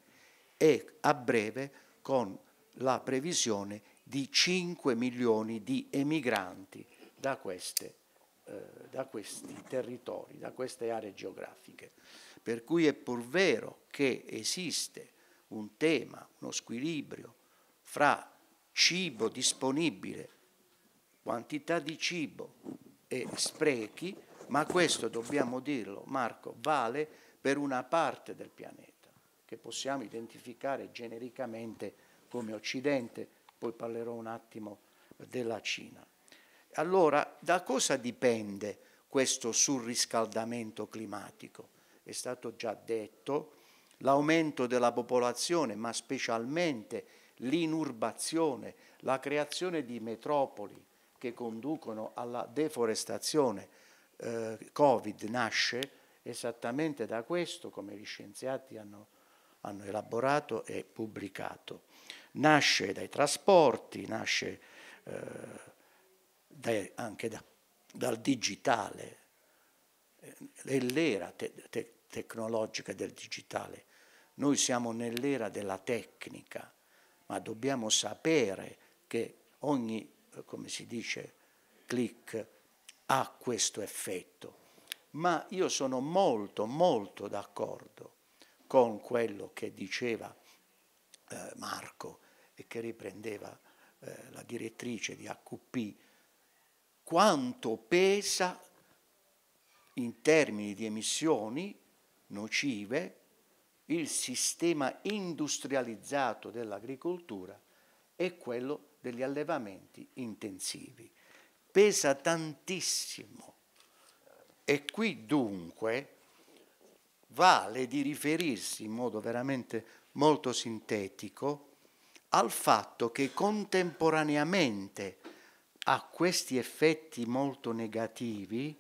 e a breve con la previsione di 5 milioni di emigranti da, queste, eh, da questi territori, da queste aree geografiche. Per cui è pur vero che esiste un tema, uno squilibrio fra cibo disponibile, quantità di cibo e sprechi, ma questo dobbiamo dirlo, Marco, vale per una parte del pianeta che possiamo identificare genericamente come Occidente, poi parlerò un attimo della Cina. Allora, da cosa dipende questo surriscaldamento climatico? È stato già detto, l'aumento della popolazione, ma specialmente l'inurbazione, la creazione di metropoli che conducono alla deforestazione. Eh, Covid nasce esattamente da questo, come gli scienziati hanno, hanno elaborato e pubblicato. Nasce dai trasporti, nasce eh, dai, anche da, dal digitale, eh, nell'era te, te, tecnologica del digitale. Noi siamo nell'era della tecnica, ma dobbiamo sapere che ogni, eh, come si dice, click ha questo effetto. Ma io sono molto, molto d'accordo con quello che diceva eh, Marco e che riprendeva eh, la direttrice di AQP quanto pesa in termini di emissioni nocive il sistema industrializzato dell'agricoltura e quello degli allevamenti intensivi. Pesa tantissimo e qui dunque vale di riferirsi in modo veramente molto sintetico al fatto che contemporaneamente a questi effetti molto negativi,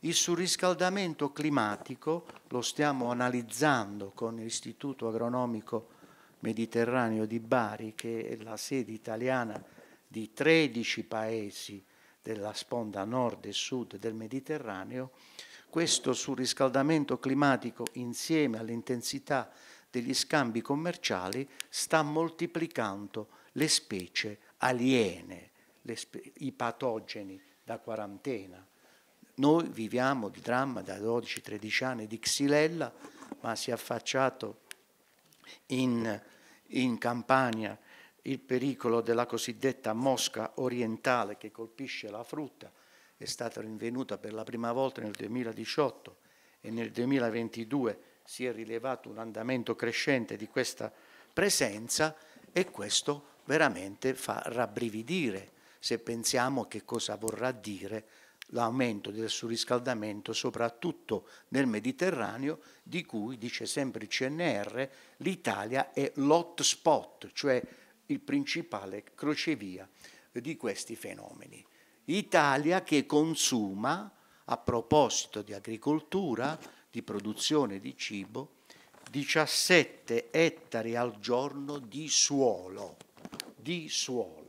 il surriscaldamento climatico, lo stiamo analizzando con l'Istituto Agronomico Mediterraneo di Bari, che è la sede italiana di 13 paesi della sponda nord e sud del Mediterraneo, questo surriscaldamento climatico insieme all'intensità degli scambi commerciali sta moltiplicando le specie aliene i patogeni da quarantena. Noi viviamo il dramma da 12-13 anni di Xilella, ma si è affacciato in, in Campania il pericolo della cosiddetta mosca orientale che colpisce la frutta, è stata rinvenuta per la prima volta nel 2018 e nel 2022 si è rilevato un andamento crescente di questa presenza e questo veramente fa rabbrividire se pensiamo a che cosa vorrà dire l'aumento del surriscaldamento soprattutto nel Mediterraneo di cui, dice sempre il CNR, l'Italia è l'hotspot, cioè il principale crocevia di questi fenomeni. Italia che consuma, a proposito di agricoltura, di produzione di cibo, 17 ettari al giorno di suolo, di suolo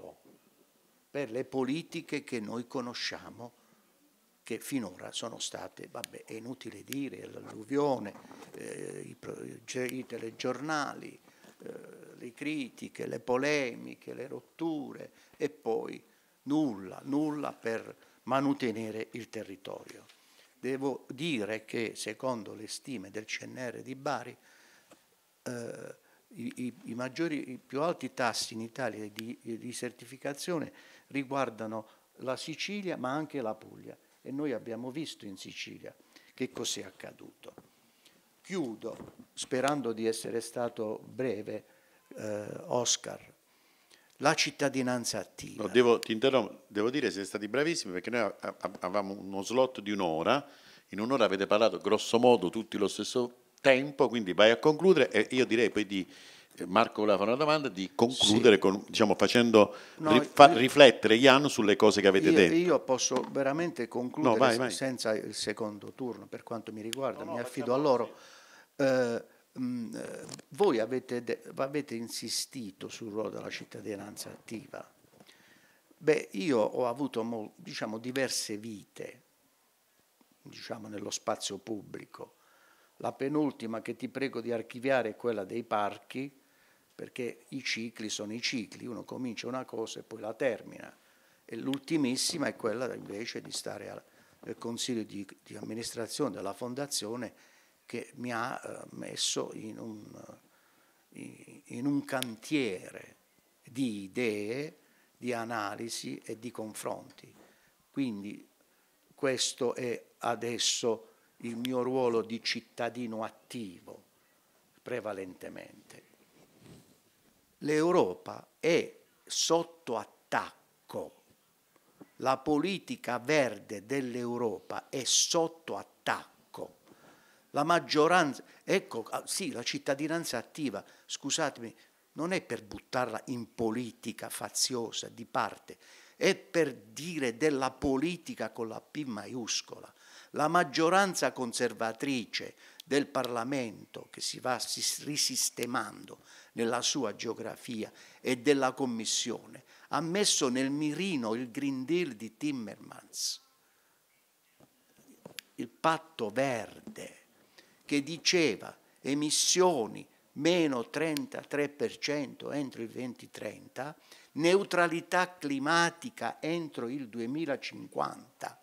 per le politiche che noi conosciamo, che finora sono state, vabbè, è inutile dire, l'alluvione, eh, i, cioè, i, telegiornali, eh, le critiche, le polemiche, le rotture e poi nulla, nulla per mantenere il territorio. Devo dire che secondo le stime del CNR di Bari, eh, i, i, maggiori, i, più alti tassi in Italia di, di certificazione riguardano la Sicilia ma anche la Puglia e noi abbiamo visto in Sicilia che cos'è accaduto. Chiudo sperando di essere stato breve, eh, Oscar. La cittadinanza attiva. No, devo, ti devo dire siete stati bravissimi perché noi avevamo uno slot di un'ora, in un'ora avete parlato grosso modo tutti lo stesso tempo, quindi vai a concludere e io direi poi di Marco voleva fare una domanda di concludere sì. con, diciamo, facendo no, ri, io, riflettere Ian sulle cose che avete io, detto. Io posso veramente concludere no, vai, vai. senza il secondo turno, per quanto mi riguarda, no, mi affido a loro. Eh, mh, mm, eh, voi avete, de- avete, insistito sul ruolo della cittadinanza attiva. Beh, io ho avuto mo- diciamo, diverse vite diciamo, nello spazio pubblico. La penultima che ti prego di archiviare è quella dei parchi, perché i cicli sono i cicli, uno comincia una cosa e poi la termina. E l'ultimissima è quella invece di stare al, consiglio di, di, amministrazione della fondazione che mi ha eh, messo in un, eh, in un cantiere di idee, di analisi e di confronti. Quindi questo è adesso il mio ruolo di cittadino attivo, prevalentemente l'Europa è sotto attacco, la politica verde dell'Europa è sotto attacco. La maggioranza, ecco, ah, sì, la cittadinanza attiva, scusatemi, non è per buttarla in politica faziosa, di parte, è per dire della politica con la P maiuscola. La maggioranza conservatrice, del Parlamento che si va risistemando nella sua geografia e della Commissione ha messo nel mirino il Green Deal di Timmermans, il patto verde che diceva emissioni meno 33% entro il 2030, neutralità climatica entro il 2050.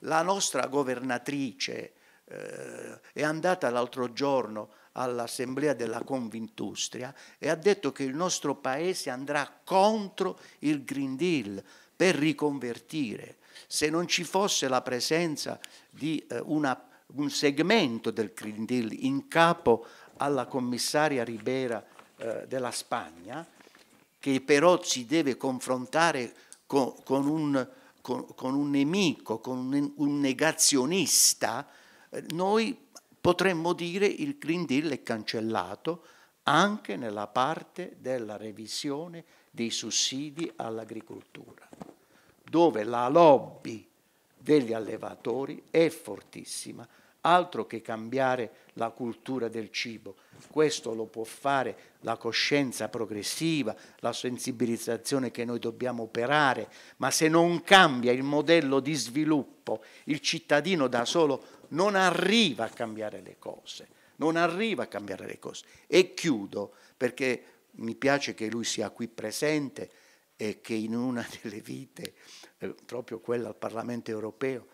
La nostra governatrice eh, è andata l'altro giorno all'assemblea della Convindustria e ha detto che il nostro paese andrà contro il Green Deal per riconvertire. Se non ci fosse la presenza di eh, una, un segmento del Green Deal in capo alla commissaria Ribera eh, della Spagna, che però si deve confrontare con, con, un, con, con un, nemico, con un, un negazionista, noi potremmo dire che il Green Deal è cancellato anche nella parte della revisione dei sussidi all'agricoltura, dove la lobby degli allevatori è fortissima, altro che cambiare la cultura del cibo, questo lo può fare la coscienza progressiva, la sensibilizzazione che noi dobbiamo operare, ma se non cambia il modello di sviluppo, il cittadino da solo non arriva a cambiare le cose, non arriva a cambiare le cose. E chiudo perché mi piace che lui sia qui presente e che in una delle vite, eh, proprio quella al Parlamento europeo,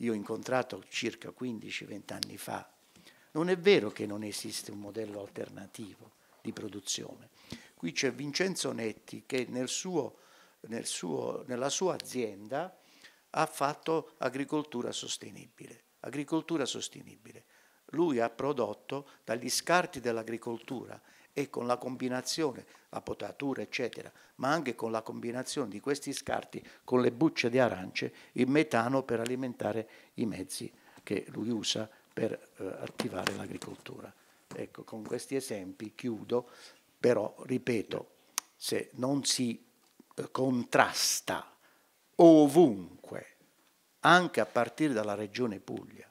io ho incontrato circa 15-20 anni fa. Non è vero che non esiste un modello alternativo di produzione. Qui c'è Vincenzo Netti che nel suo, nel suo, nella sua azienda ha fatto agricoltura sostenibile agricoltura sostenibile. Lui ha prodotto dagli scarti dell'agricoltura e con la combinazione, la potatura eccetera, ma anche con la combinazione di questi scarti con le bucce di arance, il metano per alimentare i mezzi che lui usa per eh, attivare l'agricoltura. Ecco, con questi esempi chiudo, però ripeto, se non si eh, contrasta ovunque anche a partire dalla regione Puglia,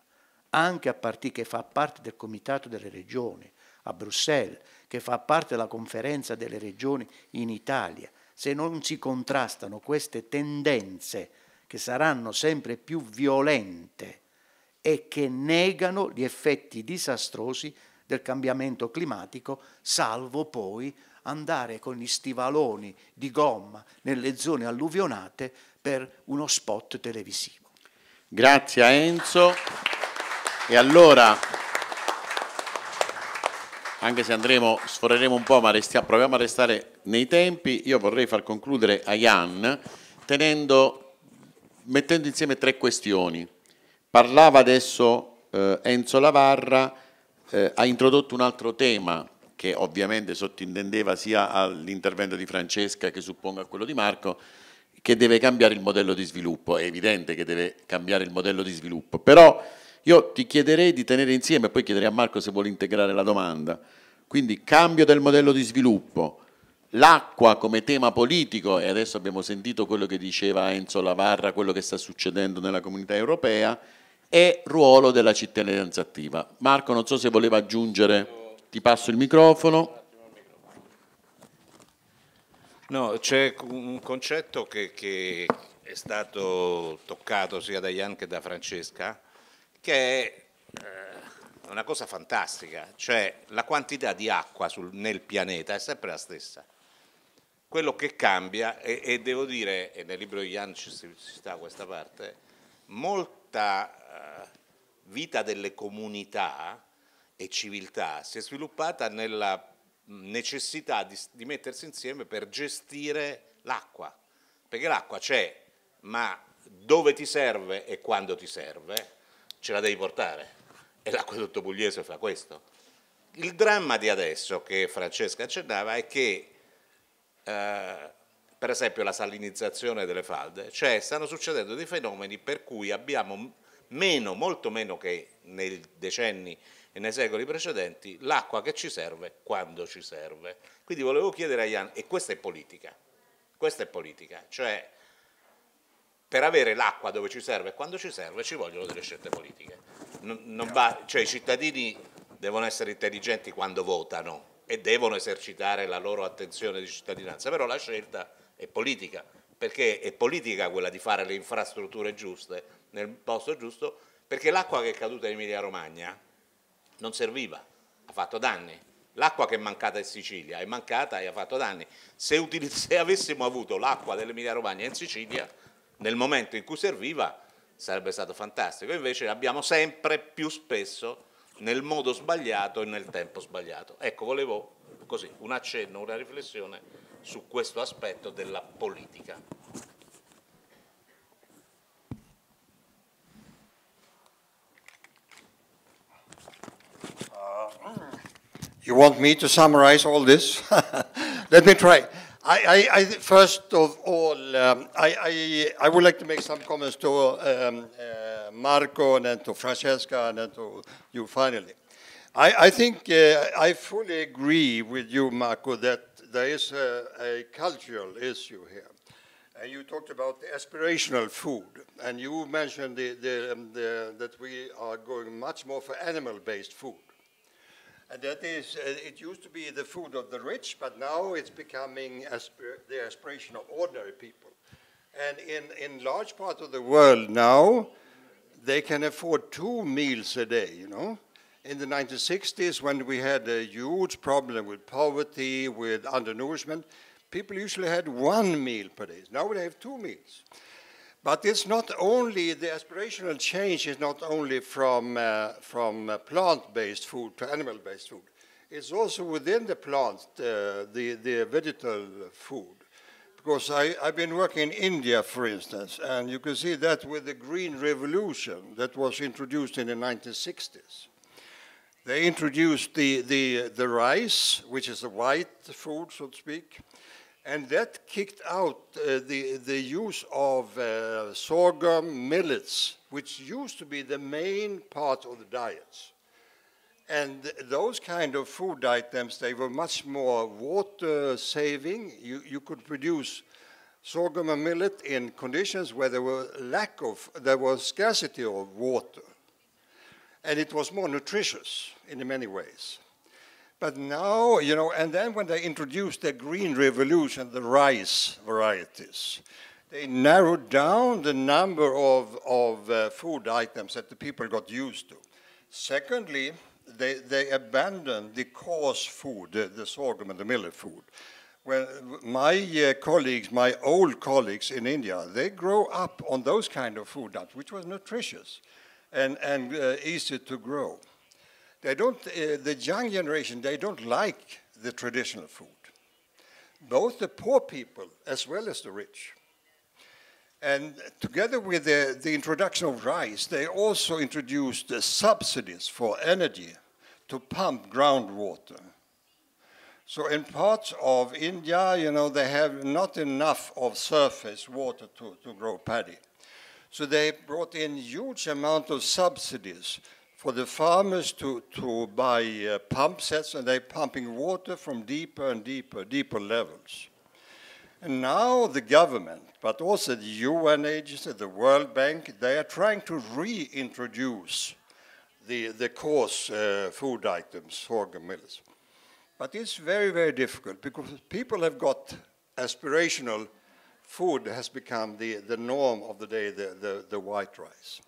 anche a partire che fa parte del comitato delle regioni a Bruxelles, che fa parte della conferenza delle regioni in Italia. Se non si contrastano queste tendenze che saranno sempre più violente e che negano gli effetti disastrosi del cambiamento climatico, salvo poi andare con gli stivaloni di gomma nelle zone alluvionate per uno spot televisivo. Grazie a Enzo. E allora, anche se andremo, sforeremo un po', ma restia, proviamo a restare nei tempi, io vorrei far concludere a Jan tenendo, mettendo insieme tre questioni. Parlava adesso eh, Enzo Lavarra, eh, ha introdotto un altro tema che ovviamente sottintendeva sia all'intervento di Francesca che suppongo a quello di Marco, che deve cambiare il modello di sviluppo, è evidente che deve cambiare il modello di sviluppo, però io ti chiederei di tenere insieme, poi chiederei a Marco se vuole integrare la domanda, quindi cambio del modello di sviluppo, l'acqua come tema politico, e adesso abbiamo sentito quello che diceva Enzo Lavarra, quello che sta succedendo nella comunità europea, e ruolo della cittadinanza attiva. Marco, non so se voleva aggiungere, ti passo il microfono. No, c'è un concetto che, che, è stato toccato sia da Ian che da Francesca, che è eh, una cosa fantastica, cioè la quantità di acqua sul, nel pianeta è sempre la stessa. Quello che cambia, e, e devo dire, e nel libro di Ian ci, ci sta questa parte, molta eh, vita delle comunità e civiltà si è sviluppata nella necessità di, di mettersi insieme per gestire l'acqua, perché l'acqua c'è, ma dove ti serve e quando ti serve ce la devi portare e tutto pugliese fa questo. Il dramma di adesso che Francesca accennava è che eh, per esempio la salinizzazione delle falde, cioè stanno succedendo dei fenomeni per cui abbiamo meno, molto meno che nei decenni e nei secoli precedenti l'acqua che ci serve quando ci serve. Quindi volevo chiedere a Ian, e questa è politica, questa è politica, cioè per avere l'acqua dove ci serve e quando ci serve ci vogliono delle scelte politiche. Non, non va, cioè, I cittadini devono essere intelligenti quando votano e devono esercitare la loro attenzione di cittadinanza, però la scelta è politica, perché è politica quella di fare le infrastrutture giuste nel posto giusto, perché l'acqua che è caduta in Emilia Romagna non serviva, ha fatto danni. L'acqua che è mancata in Sicilia è mancata e ha fatto danni. Se, se avessimo avuto l'acqua dell'Emilia Romagna in Sicilia, nel momento in cui serviva, sarebbe stato fantastico. Invece l'abbiamo sempre più spesso nel modo sbagliato e nel tempo sbagliato. Ecco, volevo così un accenno, una riflessione su questo aspetto della politica. you want me to summarize all this? Let me try. I, I, I, first of all, um, I, I, would like to make some comments to um, uh, Marco and then to Francesca and then to you finally. I, think uh, I fully agree with you, Marco, that there is a, a, cultural issue here. And you talked about the aspirational food, and you mentioned the, the, um, the, that we are going much more for animal-based food. And that is, uh, it used to be the food of the rich, but now it's becoming aspir the aspiration of ordinary people. And in, in large parts of the world now, they can afford two meals a day, you know. In the 1960s, when we had a huge problem with poverty, with undernourishment, people usually had one meal per day. Now we have two meals. But it's not only the aspirational change is not only from uh, from uh, plant-based food to animal-based food. It's also within the plant, uh, the the vegetal food, because I I've been working in India, for instance, and you can see that with the green revolution that was introduced in the 1960s. They introduced the the the rice, which is the white food, so to speak and that kicked out uh, the, the use of uh, sorghum millets, which used to be the main part of the diets. And those kind of food items, they were much more water saving. You, you could produce sorghum and millet in conditions where there were lack of, there was scarcity of water. And it was more nutritious in many ways. But now, you know, and then when they introduced the Green Revolution, the rice varieties, they narrowed down the number of, of uh, food items that the people got used to. Secondly, they, they abandoned the coarse food, the, the sorghum and the millet food. Well, my uh, colleagues, my old colleagues in India, they grow up on those kind of food nuts, which was nutritious and, and uh, easy to grow. They don't, uh, the young generation, they don't like the traditional food. Both the poor people as well as the rich. And together with the, the introduction of rice, they also introduced the subsidies for energy to pump groundwater. So in parts of India, you know, they have not enough of surface water to, to grow paddy. So they brought in huge amount of subsidies for the farmers to, to buy uh, pump sets and they're pumping water from deeper and deeper, deeper levels. And now the government, but also the UN agency, the World Bank, they are trying to reintroduce the, the coarse uh, food items, sorghum millets. But it's very, very difficult because people have got aspirational food has become the, the norm of the day, the, the, the white rice.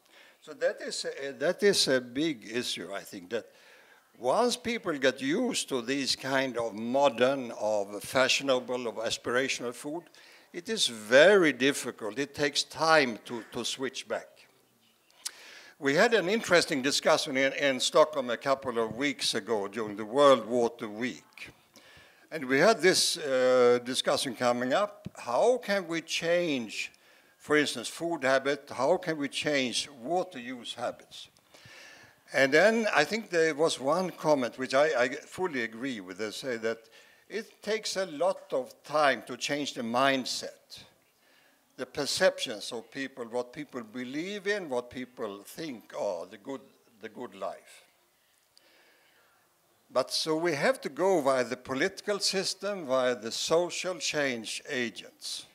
So that is a, eh, that is a big issue, I think, that once people get used to these kind of modern, of fashionable, of aspirational food, it is very difficult. It takes time to, to switch back. We had an interesting discussion in, in Stockholm a couple of weeks ago during the World Water Week. And we had this uh, discussion coming up. How can we change for instance, food habit, how can we change water use habits? And then I think there was one comment which I, I fully agree with. They say that it takes a lot of time to change the mindset, the perceptions of people, what people believe in, what people think are the good, the good life. But so we have to go via the political system, via the social change agents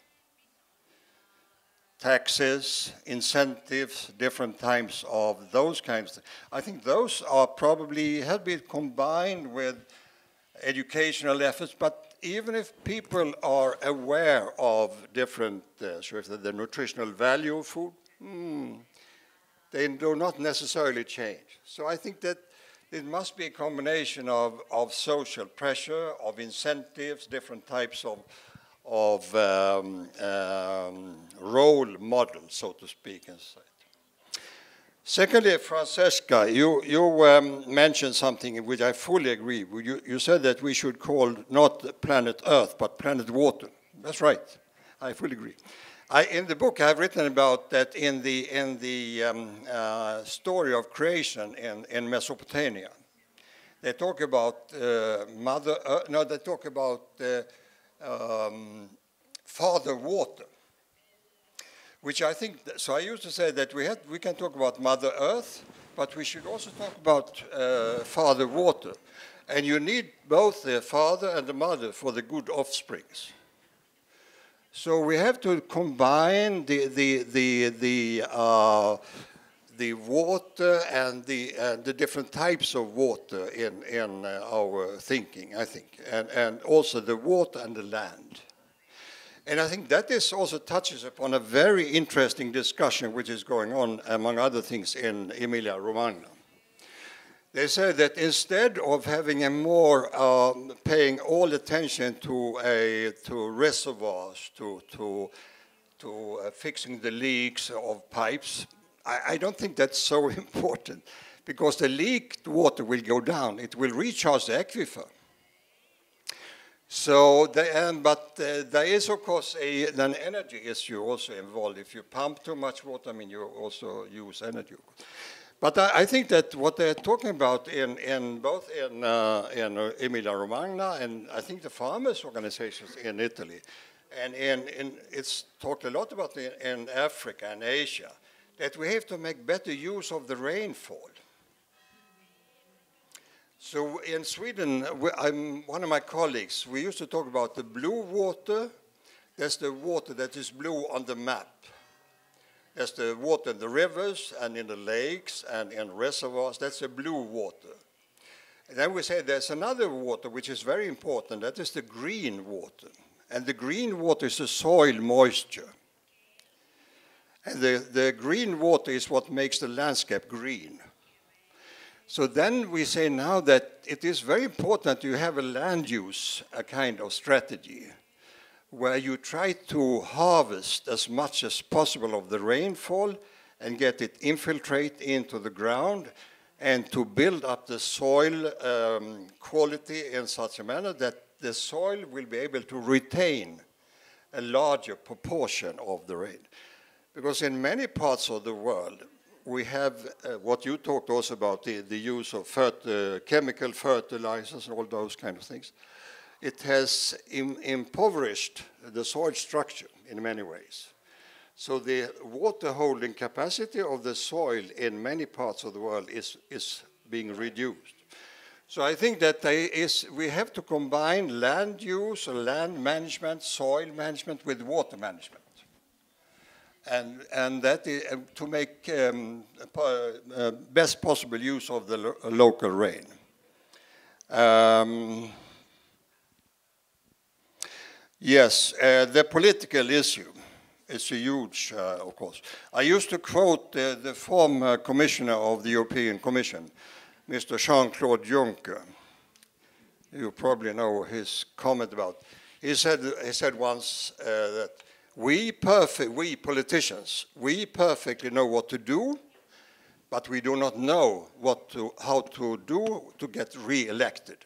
taxes, incentives, different types of those kinds. Of I think those are probably have been combined with educational efforts, but even if people are aware of different, uh, of, the nutritional value of food, hmm, they do not necessarily change. So I think that it must be a combination of, of social pressure, of incentives, different types of of um, um, role model, so to speak, inside. Secondly, Francesca, you, you um, mentioned something which I fully agree. You, you said that we should call not planet Earth, but planet water. That's right. I fully agree. I, in the book, I've written about that in the, in the um, uh, story of creation in, in Mesopotamia. They talk about uh, Mother Earth, uh, no, they talk about uh, um, father water, which I think, so I used to say that we, had, we can talk about Mother Earth, but we should also talk about uh, father water. And you need both the father and the mother for the good offsprings. So we have to combine the, the, the, the uh, the water and the, the different types of water in, in uh, our thinking, I think, and, and also the water and the land. And I think that this also touches upon a very interesting discussion which is going on, among other things, in Emilia Romagna. They say that instead of having a more um, paying all attention to, a, to reservoirs, to, to, to uh, fixing the leaks of pipes, I, I don't think that's so important because the leaked water will go down. It will recharge the aquifer. So, the, um, but uh, there is, of course, a, an energy issue also involved. If you pump too much water, I mean, you also use energy. But I, I think that what they're talking about in, in both in, uh, in Emilia-Romagna and I think the farmers' organizations in Italy, and in, in, it's talked a lot about in, in Africa and Asia, that we have to make better use of the rainfall. So in Sweden, I'm, one of my colleagues, we used to talk about the blue water. That's the water that is blue on the map. That's the water in the rivers and in the lakes and in reservoirs. That's the blue water. And then we say there's another water which is very important. That is the green water. And the green water is the soil moisture. And the, the green water is what makes the landscape green. So then we say now that it is very important that you have a land use, a kind of strategy, where you try to harvest as much as possible of the rainfall and get it infiltrate into the ground and to build up the soil um, quality in such a manner that the soil will be able to retain a larger proportion of the rain. Because in many parts of the world, we have uh, what you talked also about the, the use of fert uh, chemical fertilizers and all those kind of things. It has Im impoverished the soil structure in many ways. So the water holding capacity of the soil in many parts of the world is, is being reduced. So I think that we have to combine land use, land management, soil management with water management and, and that is, uh, to make um, uh, best possible use of the lo uh, local rain. Um, yes, uh, the political issue is a huge, of course. I used to quote the former commissioner of the European Commission, Mr. Jean-Claude Juncker. You probably know his comment about, he said, he said once that we, perfect, we politicians, we perfectly know what to do, but we do not know what to, how to do to get re-elected.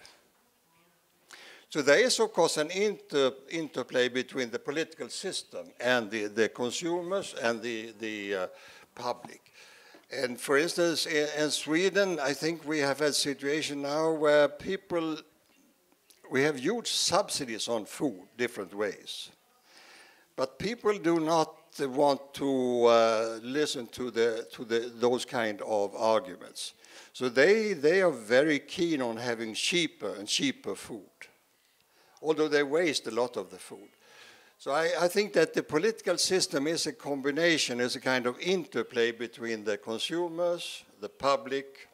So there is, of course, an inter interplay between the political system and the, the consumers and the, the uh, public. And for instance, in, in, Sweden, I think we have a situation now where people, we have huge subsidies on food different ways. But people do not want to uh, listen to, the, to the, those kind of arguments. So they, they are very keen on having cheaper and cheaper food, although they waste a lot of the food. So I, I, think that the political system is a combination, is a kind of interplay between the consumers, the public,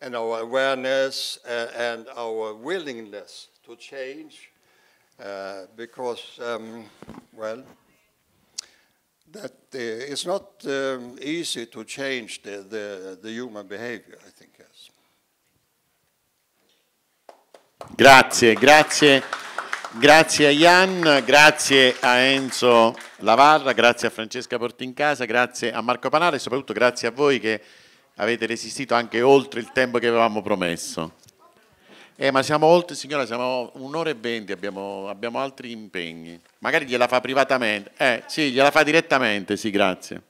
and our awareness uh, and our willingness to change uh, because, um, well, that uh, it's not um, easy to change the, the, the human behavior, I think, yes. Grazie, grazie. Grazie a Jan, grazie a Enzo Lavarra, grazie a Francesca Portincasa, grazie a Marco Panale e soprattutto grazie a voi che avete resistito anche oltre il tempo che avevamo promesso. Eh, ma siamo oltre, signora, siamo un'ora e venti, abbiamo, abbiamo altri impegni. Magari gliela fa privatamente. Eh, sì, gliela fa direttamente, sì, grazie.